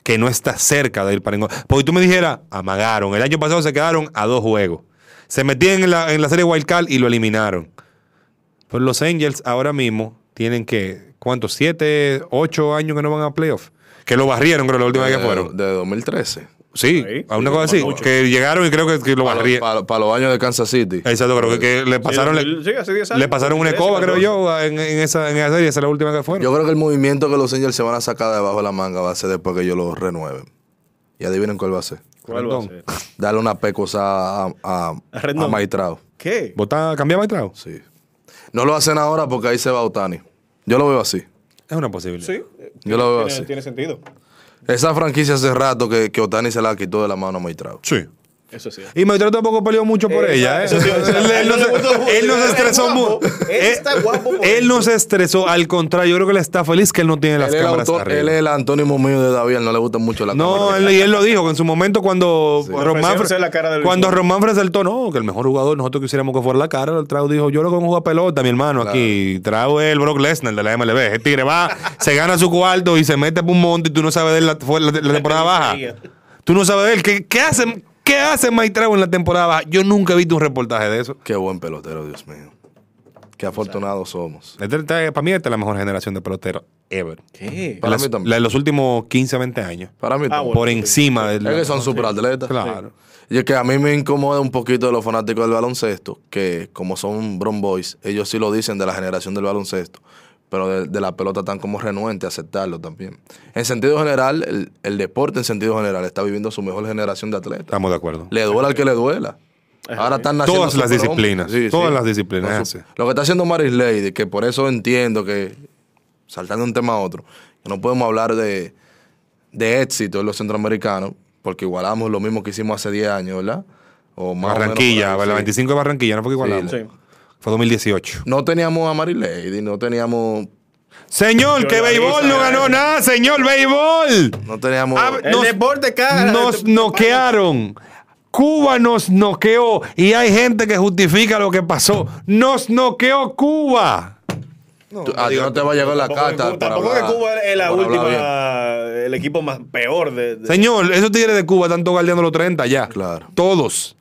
Speaker 1: que no está cerca de ir para ningún Porque tú me dijeras, amagaron. El año pasado se quedaron a dos juegos. Se metían en la, en la serie card y lo eliminaron. Pues los Angels ahora mismo tienen que, ¿cuántos? ¿Siete, ocho años que no van a playoffs, Que lo barrieron, creo, la última vez que fueron. De 2013. Sí, a una cosa así. Que llegaron y creo que, lo barrieron. Para, los años de Kansas City. Exacto, creo que, le pasaron, le, pasaron una escoba, creo yo, en, esa, en esa serie. Esa es la última que fue. Yo creo que el movimiento
Speaker 2: que los Angels se van a sacar de abajo de la manga va a ser después que ellos lo renueven. Y adivinen cuál va a ser.
Speaker 3: ¿Cuál va a ser?
Speaker 2: Darle una pecosa a, a, Maitrao. ¿Qué? ¿Votar a cambiar
Speaker 3: a Maitrao? Sí.
Speaker 2: No lo hacen ahora porque ahí se va Otani. Yo lo veo así. Es una posibilidad. Sí. Yo lo veo así. Tiene sentido. Esa franquicia hace rato que, Otani se la quitó de la mano a
Speaker 1: Maitrao. Sí. Eso sí. Y un tampoco peleó mucho por eh, ella, ¿eh? Él no se estresó mucho. Él eh, está Él no se estresó. Al contrario, yo creo que él está feliz que él no tiene las cámaras Él es el antónimo mío de David. No le gusta mucho la no, No, y él lo dijo. en su momento cuando Cuando Román... Cuando Román no, que el mejor jugador nosotros quisiéramos que fuera la cara. El Trau dijo, yo lo que a pelota, mi hermano, aquí. Trau es el Brock Lesnar de la MLB. El tigre va, se gana su cuarto y se mete por un monte y tú no sabes de él la, temporada baja. Tú no sabes de él. ¿Qué, qué ¿Qué hace Mike en la temporada Yo nunca he visto un reportaje de eso. Qué buen pelotero, Dios mío. Qué afortunados somos. Este, este, este, para mí, esta es la mejor generación de peloteros ever.
Speaker 3: ¿Qué?
Speaker 2: Para mí también.
Speaker 1: En los últimos 15, 20 años. Para mí ah, también. Por encima del. Es que son
Speaker 2: atletas. Claro. Y es que a mí me incomoda un poquito de los fanáticos del baloncesto, que como son Brown Boys, ellos sí lo dicen de la generación del baloncesto pero de, la pelota tan como renuente aceptarlo también. En sentido general, el, deporte en sentido general está viviendo su mejor generación de atletas.
Speaker 1: Estamos de acuerdo. Le
Speaker 2: duela al que le duela. Ahora están naciendo todas las disciplinas, todas las disciplinas. lo que está haciendo Maris Lady, que por eso entiendo que saltando de un tema a otro, no podemos hablar de, éxito en los centroamericanos, porque igualamos lo mismo que hicimos hace 10 años, ¿verdad? O Barranquilla, la 25 de Barranquilla, no fue igualamos. Fue 2018. No teníamos a Mary Lady, no teníamos Señor, que béisbol no ganó
Speaker 1: nada, señor, béisbol. No teníamos. Ah, deporte cara. Nos noquearon. Cuba nos noqueó y hay gente que justifica lo que pasó. Nos noqueó Cuba. a no te va a llegar la carta. Tampoco que Cuba
Speaker 3: es el equipo más peor de,
Speaker 1: Señor, esos tigres de Cuba están todos
Speaker 2: los 30 ya. Claro. Todos.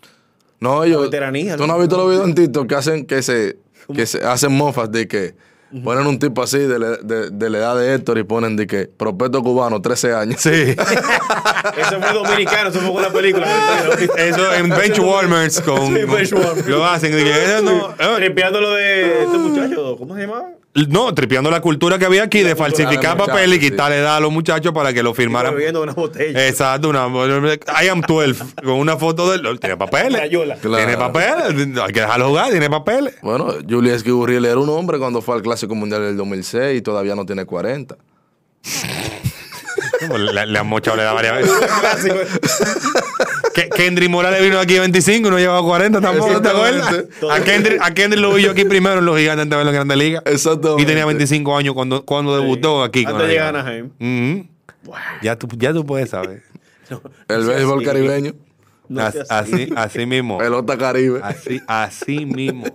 Speaker 2: No, yo. Veteranía, ¿Tú no has visto los videos en TikTok que hacen, que se, que se hacen mofas de que ponen un tipo así de, de, de, la edad de Héctor y ponen de que prospecto cubano, 13 años? Sí. eso
Speaker 3: fue dominicano, eso fue con la película. eso en Warmers
Speaker 1: con. Lo hacen. Y eh".
Speaker 3: de este muchacho, ¿cómo se
Speaker 1: llamaba? No, tripeando la cultura que había aquí de falsificar papeles papel y quitarle da a los muchachos para que lo firmaran. viendo una botella. Exacto, una I am 12 con una foto de él, tiene papeles. Tiene papeles, hay que dejarlo jugar, tiene papeles.
Speaker 2: Bueno, Julius Gurriel era un hombre cuando fue al Clásico Mundial del 2006 y todavía no tiene 40.
Speaker 1: le, han mochado la varias veces. Ah, que, Kendry Morales vino aquí a 25 no llevaba 40 tampoco, ¿te acuerdas? A Kendry, a lo vi yo aquí primero en los gigantes de la Grande Liga. Y tenía 25 años cuando, cuando debutó aquí. ya, tú, ya tú puedes saber. El béisbol caribeño. así, así, mismo. Pelota caribe. Así, así mismo.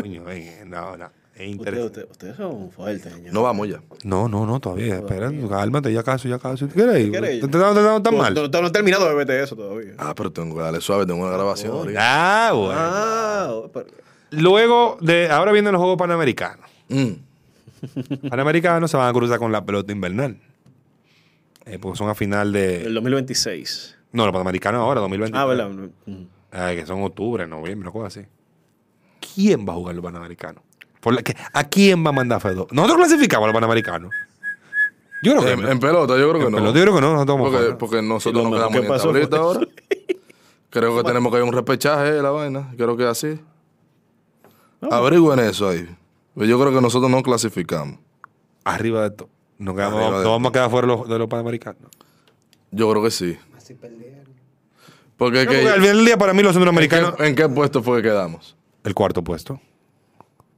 Speaker 3: Coño, no, no. Ustedes son fuertes, señor. No vamos ya.
Speaker 1: No, no, no, todavía. Esperen, cálmate, ya casi, ya casi. ¿Qué te ¿Estás tan mal? No,
Speaker 3: no, he terminado de eso todavía.
Speaker 1: Ah, pero tengo que darle suave, tengo una grabación. Ah, bueno.
Speaker 3: Ah,
Speaker 1: Luego de. Ahora vienen los Juegos Panamericanos. Mm. Panamericanos se van a cruzar con la pelota invernal. Eh, porque son a final de. El 2026. No, los Panamericanos ahora, 2026. Ah, verdad. Mm. que son octubre, noviembre, cosas así. ¿Quién va a jugar los Panamericanos? ¿A quién va a mandar Fedor? Nosotros clasificamos al Panamericano. Yo creo que en, pelota, yo creo que no. yo creo que no. Nosotros porque, porque nosotros no quedamos en pasó, ahora.
Speaker 2: Creo que tenemos que ir un repechaje de la vaina. Creo que así. Abrigo Averigüen eso ahí. Yo creo que nosotros no clasificamos. Arriba de todo. Nos quedamos,
Speaker 1: vamos a quedar fuera de los, panamericanos.
Speaker 2: Yo creo que sí. Así Porque, el del día para mí los centroamericanos. ¿En qué puesto fue que quedamos? El cuarto puesto.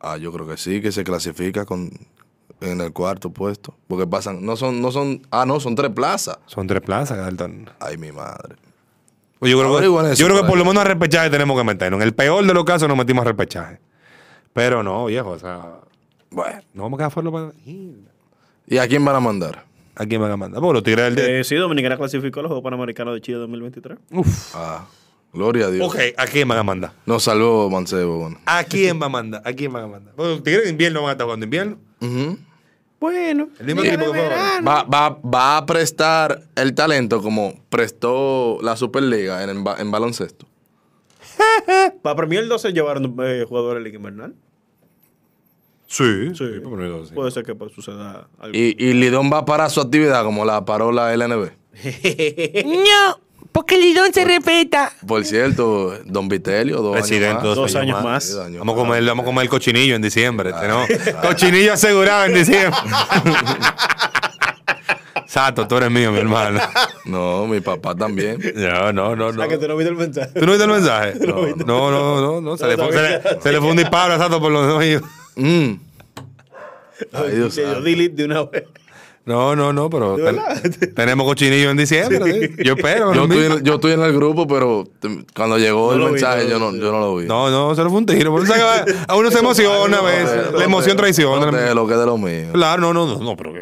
Speaker 2: Ah, yo creo que sí, que se clasifica con, en el cuarto puesto. Porque pasan, no son, no son, ah, no, son tres plazas.
Speaker 1: Son tres plazas, Dalton. Ay, mi madre. yo creo, que, por lo menos a repechaje tenemos que meternos. En el peor de los casos nos metimos a repechaje. Pero no, viejo, o sea. Bueno. No vamos a quedar para. ¿Y a quién van a
Speaker 3: mandar? ¿A quién van a mandar? Bueno, los tigres del. Eh, sí, Dominicana clasificó los Juegos Panamericanos de Chile 2023.
Speaker 1: Uf. Ah. Gloria a Dios. Ok, ¿a quién va a mandar? Nos salvo Mancebo. ¿A quién va a mandar? ¿A quién van a mandar? Porque ¿Te invierno van a estar jugando invierno?
Speaker 3: Bueno, el mismo equipo, que Va,
Speaker 2: va, a prestar el talento como prestó la Superliga en, en baloncesto.
Speaker 3: para Premier 12 llevaron eh, jugadores de Liga Invernal. Sí, sí, Puede ser que pues, suceda algo.
Speaker 2: Y, y Lidón va a parar su actividad como la paró la LNB.
Speaker 3: no. Porque el Lidón se
Speaker 4: respeta.
Speaker 1: Por cierto, don Vitelio, dos años más. Vamos, a comer, el cochinillo en diciembre. Ah. ¿no? cochinillo asegurado en diciembre. Sato, tú eres mío, mi hermano. No, mi papá también. No, no, no. no. Ah, que
Speaker 3: tú no viste el mensaje. ¿Tú no viste el mensaje?
Speaker 1: No, no, no. no, Se, le, fue, se, le, un disparo a Sato por los ojos. Mm. Ay, Dios. delete de una vez. No, no, no, pero tenemos cochinillo en diciembre. ¿eh? Yo espero. Yo estoy, en, el
Speaker 2: grupo, pero cuando llegó el mensaje, yo, no, yo no lo vi. No, no, solo fue un tiro. a uno se emociona a veces. La emoción traiciona. De lo que de lo mío.
Speaker 1: Claro, no, no, no, pero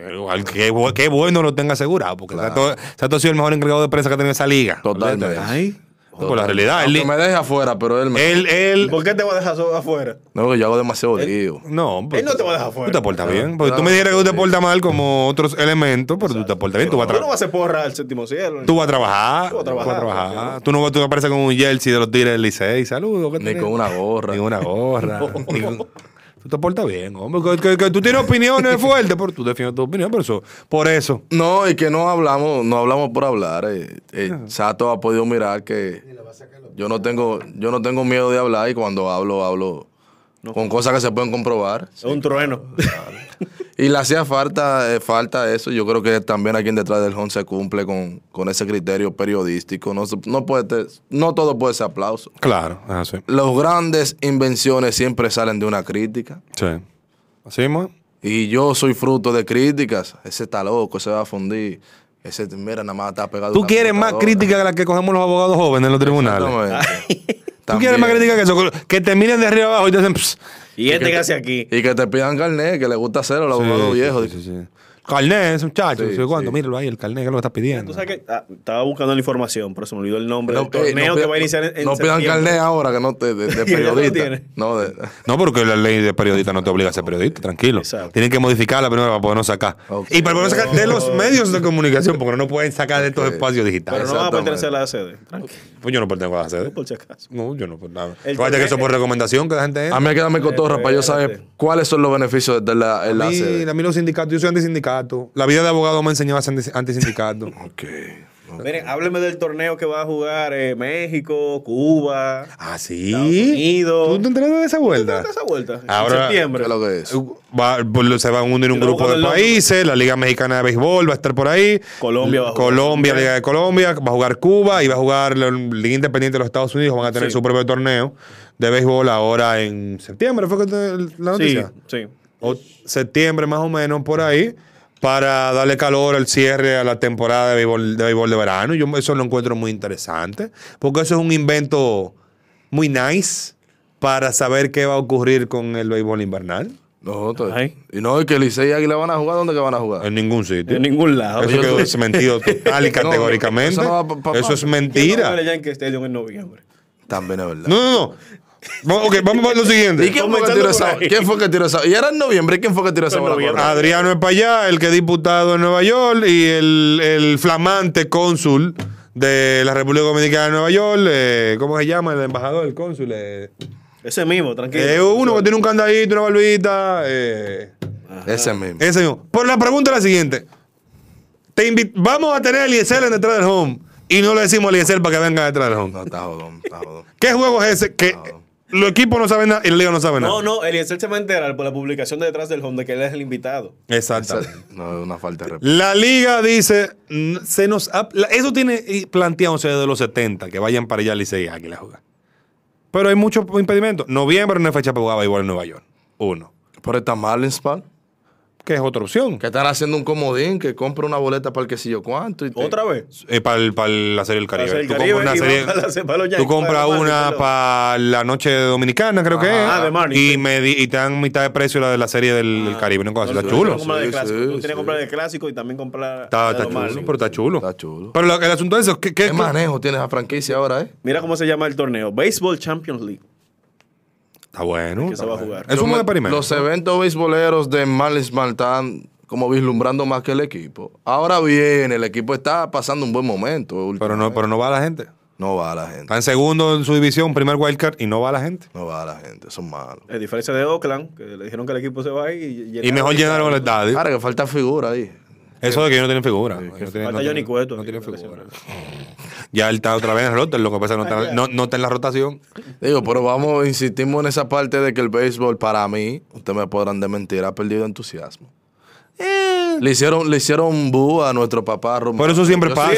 Speaker 1: qué, bueno lo tenga asegurado, porque claro. ha sido el mejor encargado de prensa que ha tenido esa liga. Totalmente. Ay. Por pues la realidad. Él, me deja afuera, pero él
Speaker 3: Él, ¿Por qué te va a dejar afuera?
Speaker 1: No, yo hago demasiado lío. No, él pues, no te va a dejar afuera. Tú te portas bien. Porque tú me dijeras que tú te portas mal como otros elementos, pero tú te portas bien. Tú vas a Tú no vas
Speaker 3: a porra al séptimo cielo.
Speaker 1: Tú vas a trabajar. Tú vas a trabajar. Tú, no vas a aparecer con un jersey de los Tigres del Licey. Saludos. Ni con una gorra. Ni una gorra tú te portas bien, hombre. Que, tú tienes opiniones fuertes, pero tú defiendes tu opinión, por eso. Por eso.
Speaker 2: No, y que no hablamos, no hablamos por hablar. Eh, eh, Sato ha podido mirar que yo no tengo, yo no tengo miedo de hablar y cuando hablo, hablo con cosas que se pueden comprobar. Es un trueno. Claro. Y le hacía falta, eh, falta eso. Yo creo que también aquí en detrás del Hon se cumple con, ese criterio periodístico. No, no, puede no todo puede ser aplauso.
Speaker 1: Claro, así. Ah,
Speaker 2: Las grandes invenciones siempre salen de una crítica. Sí. Así man? Y yo soy fruto de críticas. Ese está loco, se va a fundir. Ese, mira, nada más está pegado. Tú quieres más crítica
Speaker 1: que la que cogemos los abogados jóvenes en los tribunales. Exactamente. ¿Tú quieres más crítica que eso? Que te miren de arriba abajo y te dicen,
Speaker 3: ¿y este que hace aquí? Y que te pidan carné, que le gusta hacerlo a
Speaker 1: los viejo. viejos. es sí, Carnet, muchacho. Míralo ahí, el carné, que lo que estás pidiendo. Tú
Speaker 3: sabes que ah, estaba buscando la información, pero se me olvidó el nombre no, del
Speaker 1: eh, torneo que va a iniciar en, No pidan carné ahora, que no te, de, periodista. no, no, porque la ley de periodista no te obliga a ser periodista, tranquilo. Tienen que modificarla primero para podernos sacar. Y para podernos sacar de los oh. medios de comunicación, porque no pueden sacar de estos espacios digitales. Pero no va a pertenecer
Speaker 3: a la sede, tranquilo.
Speaker 1: Pues yo no pertenezco a la sede. por si acaso. No, yo no, pues, por nada. que eso por recomendación que la gente entra. A mí me que darme cotorra para yo saber cuáles son los beneficios de la, el. sede. a mí los sindicatos, yo soy antisindicato. La vida de abogado me enseñaba a ser antisindicato. ok. Miren, hábleme del
Speaker 3: torneo que va a jugar eh, México, Cuba. Ah, sí. Unidos.
Speaker 1: ¿Tú te enteras de esa
Speaker 3: vuelta? de esa vuelta?
Speaker 1: Ahora, en septiembre. ¿Qué lo que es? Va, pues, se van a unir un grupo de países. La Liga Mexicana de Béisbol va a estar por ahí. Colombia va a jugar. Colombia, Liga de Colombia. Va a jugar Cuba y va a jugar la Liga Independiente de los Estados Unidos. Van a tener su propio torneo de béisbol ahora en septiembre. ¿Fue la noticia? Sí, sí. septiembre más o menos por ahí para darle calor al cierre a la temporada de béisbol de, verano. Yo eso lo encuentro muy interesante, porque eso es un invento muy nice para saber qué va a ocurrir con el béisbol invernal. No, y no, es que Licey y Águila van a jugar, ¿dónde que van a jugar? En ningún sitio. En ningún lado. Eso quedó desmentido total y categóricamente. eso, es mentira. en noviembre. También es verdad. No, no, no ok, vamos a lo siguiente. ¿Y quién fue, que tiró esa, quién fue ¿Y era en noviembre? ¿Y quién fue que tiró esa bola? Adriano allá, el que es diputado en Nueva York y el, el flamante cónsul de la República Dominicana de Nueva York. Eh, ¿Cómo se llama? El embajador, el cónsul. Eh. Ese mismo, tranquilo. Es uno que tiene un candadito, una barbita. Eh. Ese mismo. Ese mismo. Por la pregunta es la siguiente. Te vamos a tener a Eliezer en detrás del home y no le decimos a Eliezer para que venga detrás del home. No, está jodón, está jodón. ¿Qué juego es ese los equipos no saben nada, y el liga no sabe nada. No, no,
Speaker 3: Eliezer se va a enterar por la publicación de detrás del home de que él es el invitado.
Speaker 2: Exacto. No, es una falta de
Speaker 1: La liga dice, se nos eso tiene planteado desde los 70, que vayan para allá Licey y Águila la jugar. Pero hay muchos impedimentos. Noviembre no es fecha para jugar igual en Nueva York. Uno. Pero está mal en que es otra opción. Que están haciendo un comodín,
Speaker 2: que compra una boleta para el que sé yo cuánto. ¿Otra vez?
Speaker 1: Eh, para, para la Serie del Caribe. tú compras, una
Speaker 3: para
Speaker 2: tú
Speaker 1: compras una para la noche dominicana, creo que ah, es. Ah, de y, me y te dan mitad de precio la de la Serie del, ah. Caribe. No, cosa, así. está chulo. Tú tienes que
Speaker 3: comprar el clásico y también comprar...
Speaker 1: Está, chulo, pero está chulo. Está chulo. Pero
Speaker 3: el asunto es... ¿qué, eso ¿Qué manejo tienes a franquicia ahora, eh? Mira cómo se llama el torneo. Baseball Champions League
Speaker 1: bueno. Los
Speaker 2: eventos beisboleros de Marlins están como vislumbrando más que el equipo. Ahora bien, el equipo está pasando un buen momento. Pero no, pero no va la gente. No va
Speaker 1: a la gente. Está en segundo en su división, primer wildcard, y no va a la gente. No va a la gente, son malos.
Speaker 3: A diferencia de Oakland, que le dijeron que el equipo se va y... y mejor llenaron el estadio. Claro, que
Speaker 1: falta figura ahí. Eso de que ellos no tienen figura. no tienen,
Speaker 3: no tienen figura.
Speaker 1: ya él está otra vez en el
Speaker 2: lo que pasa no que no, está en la rotación. Digo, pero vamos, insistimos en esa parte de que el béisbol para mí, ustedes me podrán desmentir, ha perdido entusiasmo. Eh, le hicieron, le hicieron boo a nuestro papá Romero. Pero eso siempre pasa.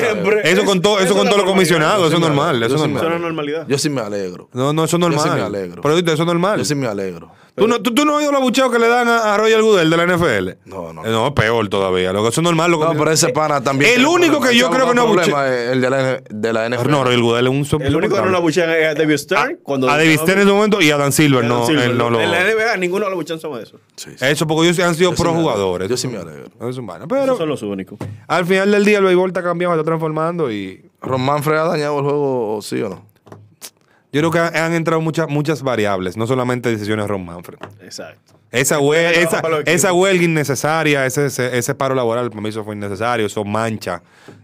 Speaker 2: Eso con, todo, eso, con todos los comisionados, eso es normal. Eso es
Speaker 3: normalidad.
Speaker 1: Yo sí me alegro. No, no, eso es normal. Yo sí me alegro. Pero eso es normal. Yo sí me alegro. ¿Tú no, tú, no has oído los bucheos que le dan a, Royal Roger Goodell de la NFL? No, no. Eh, no, peor todavía. Lo que es normal. Lo que No, pero ese pana eh, también. El único que yo creo que no problema
Speaker 2: es eh, El de la, NFL. No, Roger Goodell
Speaker 1: es un El único que no lo
Speaker 3: abuchean es a David Stern. Ah,
Speaker 2: a David en ese momento y a Dan Silver. no, En la
Speaker 3: NBA ninguno lo abuchea somos eso.
Speaker 1: Eso porque ellos han sido pro jugadores. yo sí me alegro. Eso es Pero son los únicos. al final del día el béisbol está cambiando, está transformando y Román Frea ha dañado el juego, sí o no. Yo creo que han entrado muchas, muchas variables, no solamente decisiones de Ron Manfred. Exacto. Esa, esa, esa huelga innecesaria, ese, ese, paro laboral para mí eso fue innecesario, eso mancha.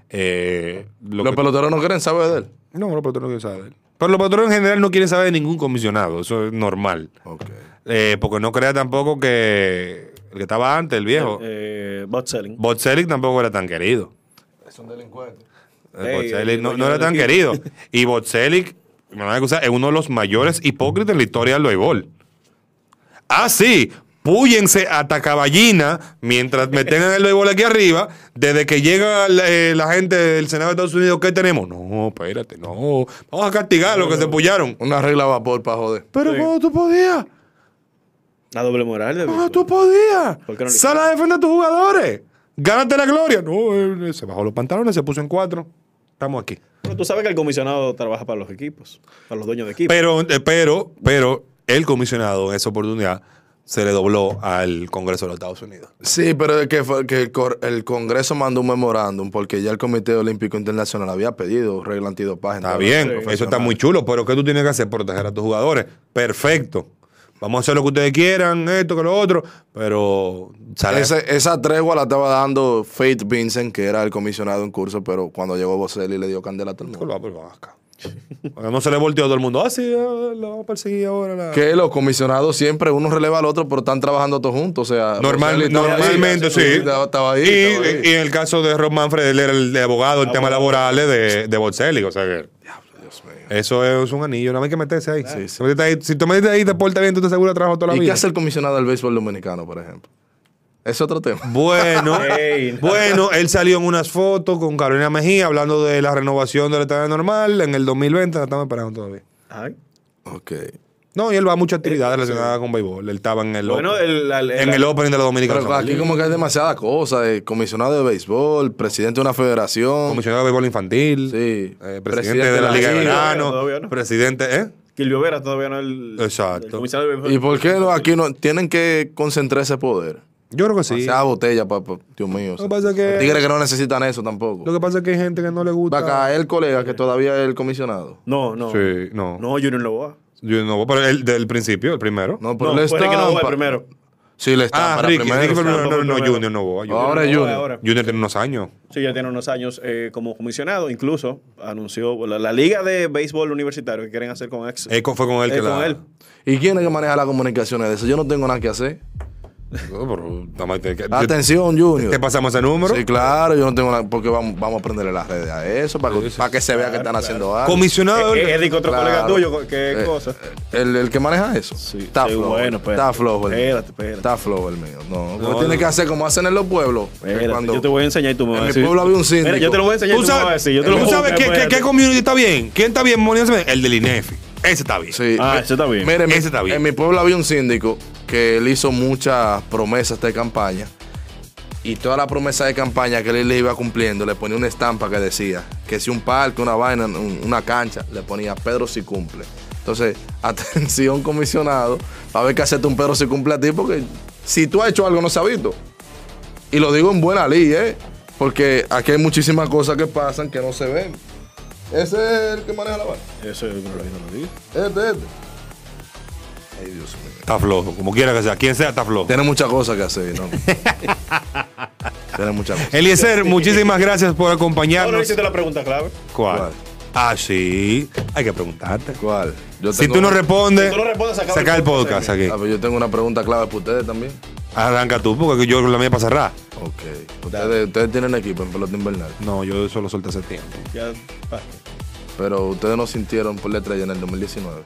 Speaker 1: Eh, los peloteros no quieren saber de él. No, los peloteros no quieren saber de él. Pero los peloteros en general no quieren saber de ningún comisionado, eso es normal. Eh, porque no crea tampoco que el que estaba antes, el viejo.
Speaker 3: Eh, Bot
Speaker 1: Selling. tampoco era tan querido.
Speaker 3: Es un delincuente.
Speaker 2: Eh, no, no, era tan querido.
Speaker 1: Y Botselic es uno de los mayores hipócritas en la historia del béisbol. Ah, sí, púyense hasta caballina mientras meten el béisbol aquí arriba, desde que llega eh, la, gente del Senado de Estados Unidos, ¿qué tenemos? No, espérate, no. Vamos a castigar a los que se pullaron. Una regla vapor para joder. Pero cómo tú podías.
Speaker 3: La doble moral.
Speaker 1: De tú podías. Sala a defender a tus jugadores. Gánate la gloria. No, eh, se bajó los pantalones, se puso en cuatro. Estamos aquí
Speaker 3: tú sabes que el comisionado trabaja para los equipos, para los dueños de equipos.
Speaker 2: Pero, eh,
Speaker 1: pero, pero el comisionado en esa oportunidad se le dobló al Congreso de los Estados Unidos.
Speaker 2: Sí, pero que, fue, que el, Congreso mandó un memorándum porque ya el Comité Olímpico Internacional había pedido regla antidopaje. Está bien, eso está muy
Speaker 1: chulo, pero ¿qué tú tienes que hacer? Proteger a tus jugadores. Perfecto vamos a hacer lo que ustedes quieran, esto, que lo otro, pero... Esa, esa tregua la estaba dando Faith
Speaker 2: Vincent, que era el comisionado en curso, pero cuando llegó Bocelli le dio candela a todo el mundo.
Speaker 1: no se le volteó a todo el mundo. Ah, sí, ah, lo vamos a perseguir ahora. Que
Speaker 2: los comisionados siempre, uno releva al otro, pero están trabajando todos juntos. O sea, normalmente, sí.
Speaker 1: y, en el caso de Rob Manfred, él era el abogado en temas laborales de, de Bocelli. O sea que. Eso es un anillo, nada más hay que meterse ahí. Sí, ahí. Si tú metes ahí te portas bien, tú te aseguras trabajo toda la vida. ¿Y qué hace el comisionado del béisbol dominicano, por ejemplo? Es otro tema. Bueno, bueno, él salió en unas fotos con Carolina Mejía hablando de la renovación del estadio normal en el 2020, la estamos esperando todavía. Ay. Ok. No, y él va a muchas actividades eh, relacionadas con béisbol. Él
Speaker 2: estaba en el open, en el opening de la Dominicana. Pero aquí como que hay demasiadas cosas. Eh, comisionado de béisbol, presidente de una federación. Comisionado de béisbol infantil. Sí. Eh, presidente, de la, Liga de Verano.
Speaker 3: no. Presidente, ¿eh? Quilvio Vera todavía no es el, Exacto. comisionado de béisbol. ¿Y
Speaker 2: por qué aquí no tienen que concentrar ese poder? Yo creo que sí. Sea botella, papá. Dios mío. Lo que
Speaker 1: pasa que... Tigres que no necesitan eso tampoco. Lo que pasa es que hay gente que no le gusta... Va acá
Speaker 2: el colega que todavía es el comisionado. No, no.
Speaker 1: Sí, no. No,
Speaker 3: Junior a.
Speaker 1: Yo no, pero el del principio, el primero. No, pero no, que no el primero. Sí, le está Ah, Ricky, primero. no, no, Junior no ahora Junior. Junior tiene unos años.
Speaker 3: Sí, ya tiene unos años eh, como comisionado. Incluso anunció la, Liga de Béisbol Universitario que quieren hacer con Ex. fue
Speaker 2: con él. Eh, que con él. ¿Y quién es que maneja las comunicaciones de eso? Yo no tengo nada que hacer. Atención, Junior. ¿Te pasamos ese número? Sí, claro, yo no tengo la, porque vamos, vamos a prenderle las redes a eso para, que, se vea que están haciendo algo. Comisionado. Eh, eh, Eric, otro colega tuyo, ¿qué eh, cosa? El, que maneja eso. Sí, está sí, flojo. está flojo. Espérate,
Speaker 3: espérate. Está flojo el mío. No, no, tiene que
Speaker 2: hacer como hacen en los pueblos. yo te
Speaker 3: voy a enseñar y tú me En mi pueblo había un síndico. yo te lo voy a enseñar y tú, sabes, qué,
Speaker 1: qué, community está bien? ¿Quién está bien? El del INEFI. Ese está bien. Sí. Ah, ese está bien. Miren, ese
Speaker 2: está bien. En mi pueblo había un síndico que él hizo muchas promesas de campaña. Y toda la promesa de campaña que él le iba cumpliendo, le ponía una estampa que decía que si un parque, una vaina, una cancha, le ponía Pedro si cumple. Entonces, atención comisionado, para ver ver que hacerte un Pedro si cumple a ti, porque si tú has hecho algo no se ha visto Y lo digo en buena ley, ¿eh? Porque aquí hay muchísimas cosas que pasan que no se ven. Ese es el que maneja la vaina.
Speaker 3: Ese es el que lo digo. Este, este. Ay,
Speaker 1: Está flojo, como quiera que sea. Quien sea, está flojo. Tiene muchas cosas que hacer, ¿no? Tiene muchas cosas. Eliezer, muchísimas gracias por acompañarnos. hiciste la pregunta clave. ¿Cuál? Ah, sí. Hay que preguntarte. ¿Cuál? si, tú no respondes, saca, el podcast, aquí. Ah, pues yo tengo una
Speaker 2: pregunta clave para ustedes también.
Speaker 1: Arranca tú, porque yo la mía para cerrar.
Speaker 2: Ok. ¿Ustedes,
Speaker 1: tienen equipo en pelota invernal? No, yo solo suelto hace tiempo. Ya, Pero ustedes no sintieron por letra ya en el 2019.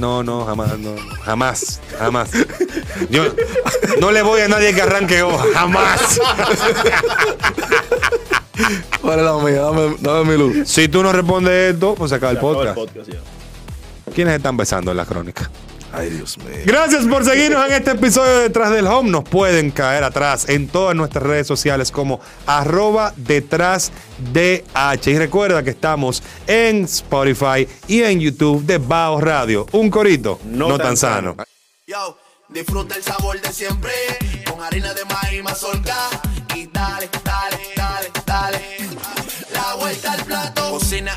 Speaker 1: No, no, jamás, no, jamás, jamás. Yo no le voy a nadie que arranque oh, jamás. dame, mi luz. Si tú no respondes esto, pues se acaba El podcast ¿Quiénes están besando en la crónica?
Speaker 2: Ay, Dios mío. Gracias
Speaker 1: por seguirnos en este episodio de Detrás del Home. Nos pueden caer atrás en todas nuestras redes sociales como arroba detrás de H. Y recuerda que estamos en Spotify y en YouTube de Bao Radio. Un corito, no, tan, sano.
Speaker 4: disfruta el sabor de siempre con harina de maíz dale, dale, dale, dale. La vuelta al plato. Cocina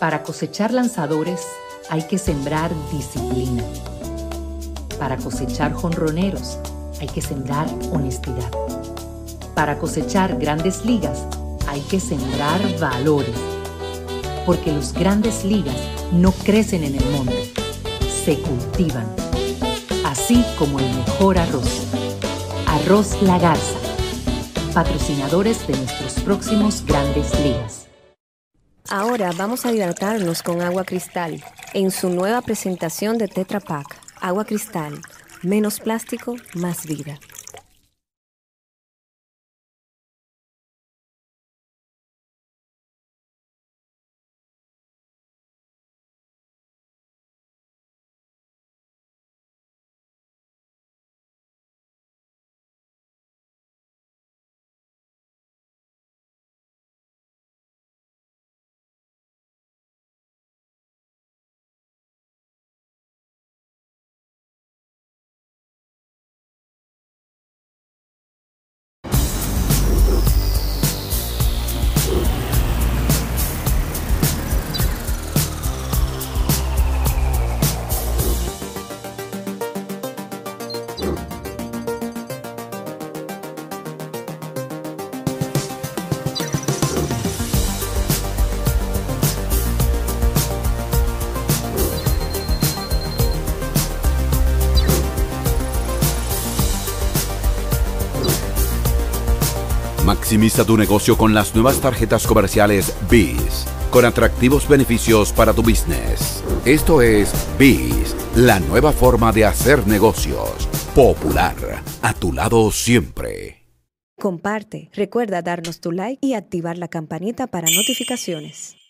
Speaker 5: Para cosechar lanzadores hay que sembrar disciplina. Para cosechar jonroneros hay que sembrar honestidad. Para cosechar grandes ligas hay que sembrar valores. Porque los grandes ligas no crecen en el monte, se cultivan. Así como el mejor arroz. Arroz La Garza. Patrocinadores de nuestros próximos grandes ligas. Ahora vamos a hidratarnos con agua cristal en su nueva presentación de Tetra Pak. Agua cristal, menos plástico, más vida.
Speaker 2: Maximiza tu negocio con las nuevas tarjetas comerciales BIS, con atractivos beneficios para tu business. Esto es BIS, la nueva forma de hacer negocios. Popular, a tu lado siempre.
Speaker 5: Comparte, recuerda darnos tu like y activar la campanita para notificaciones.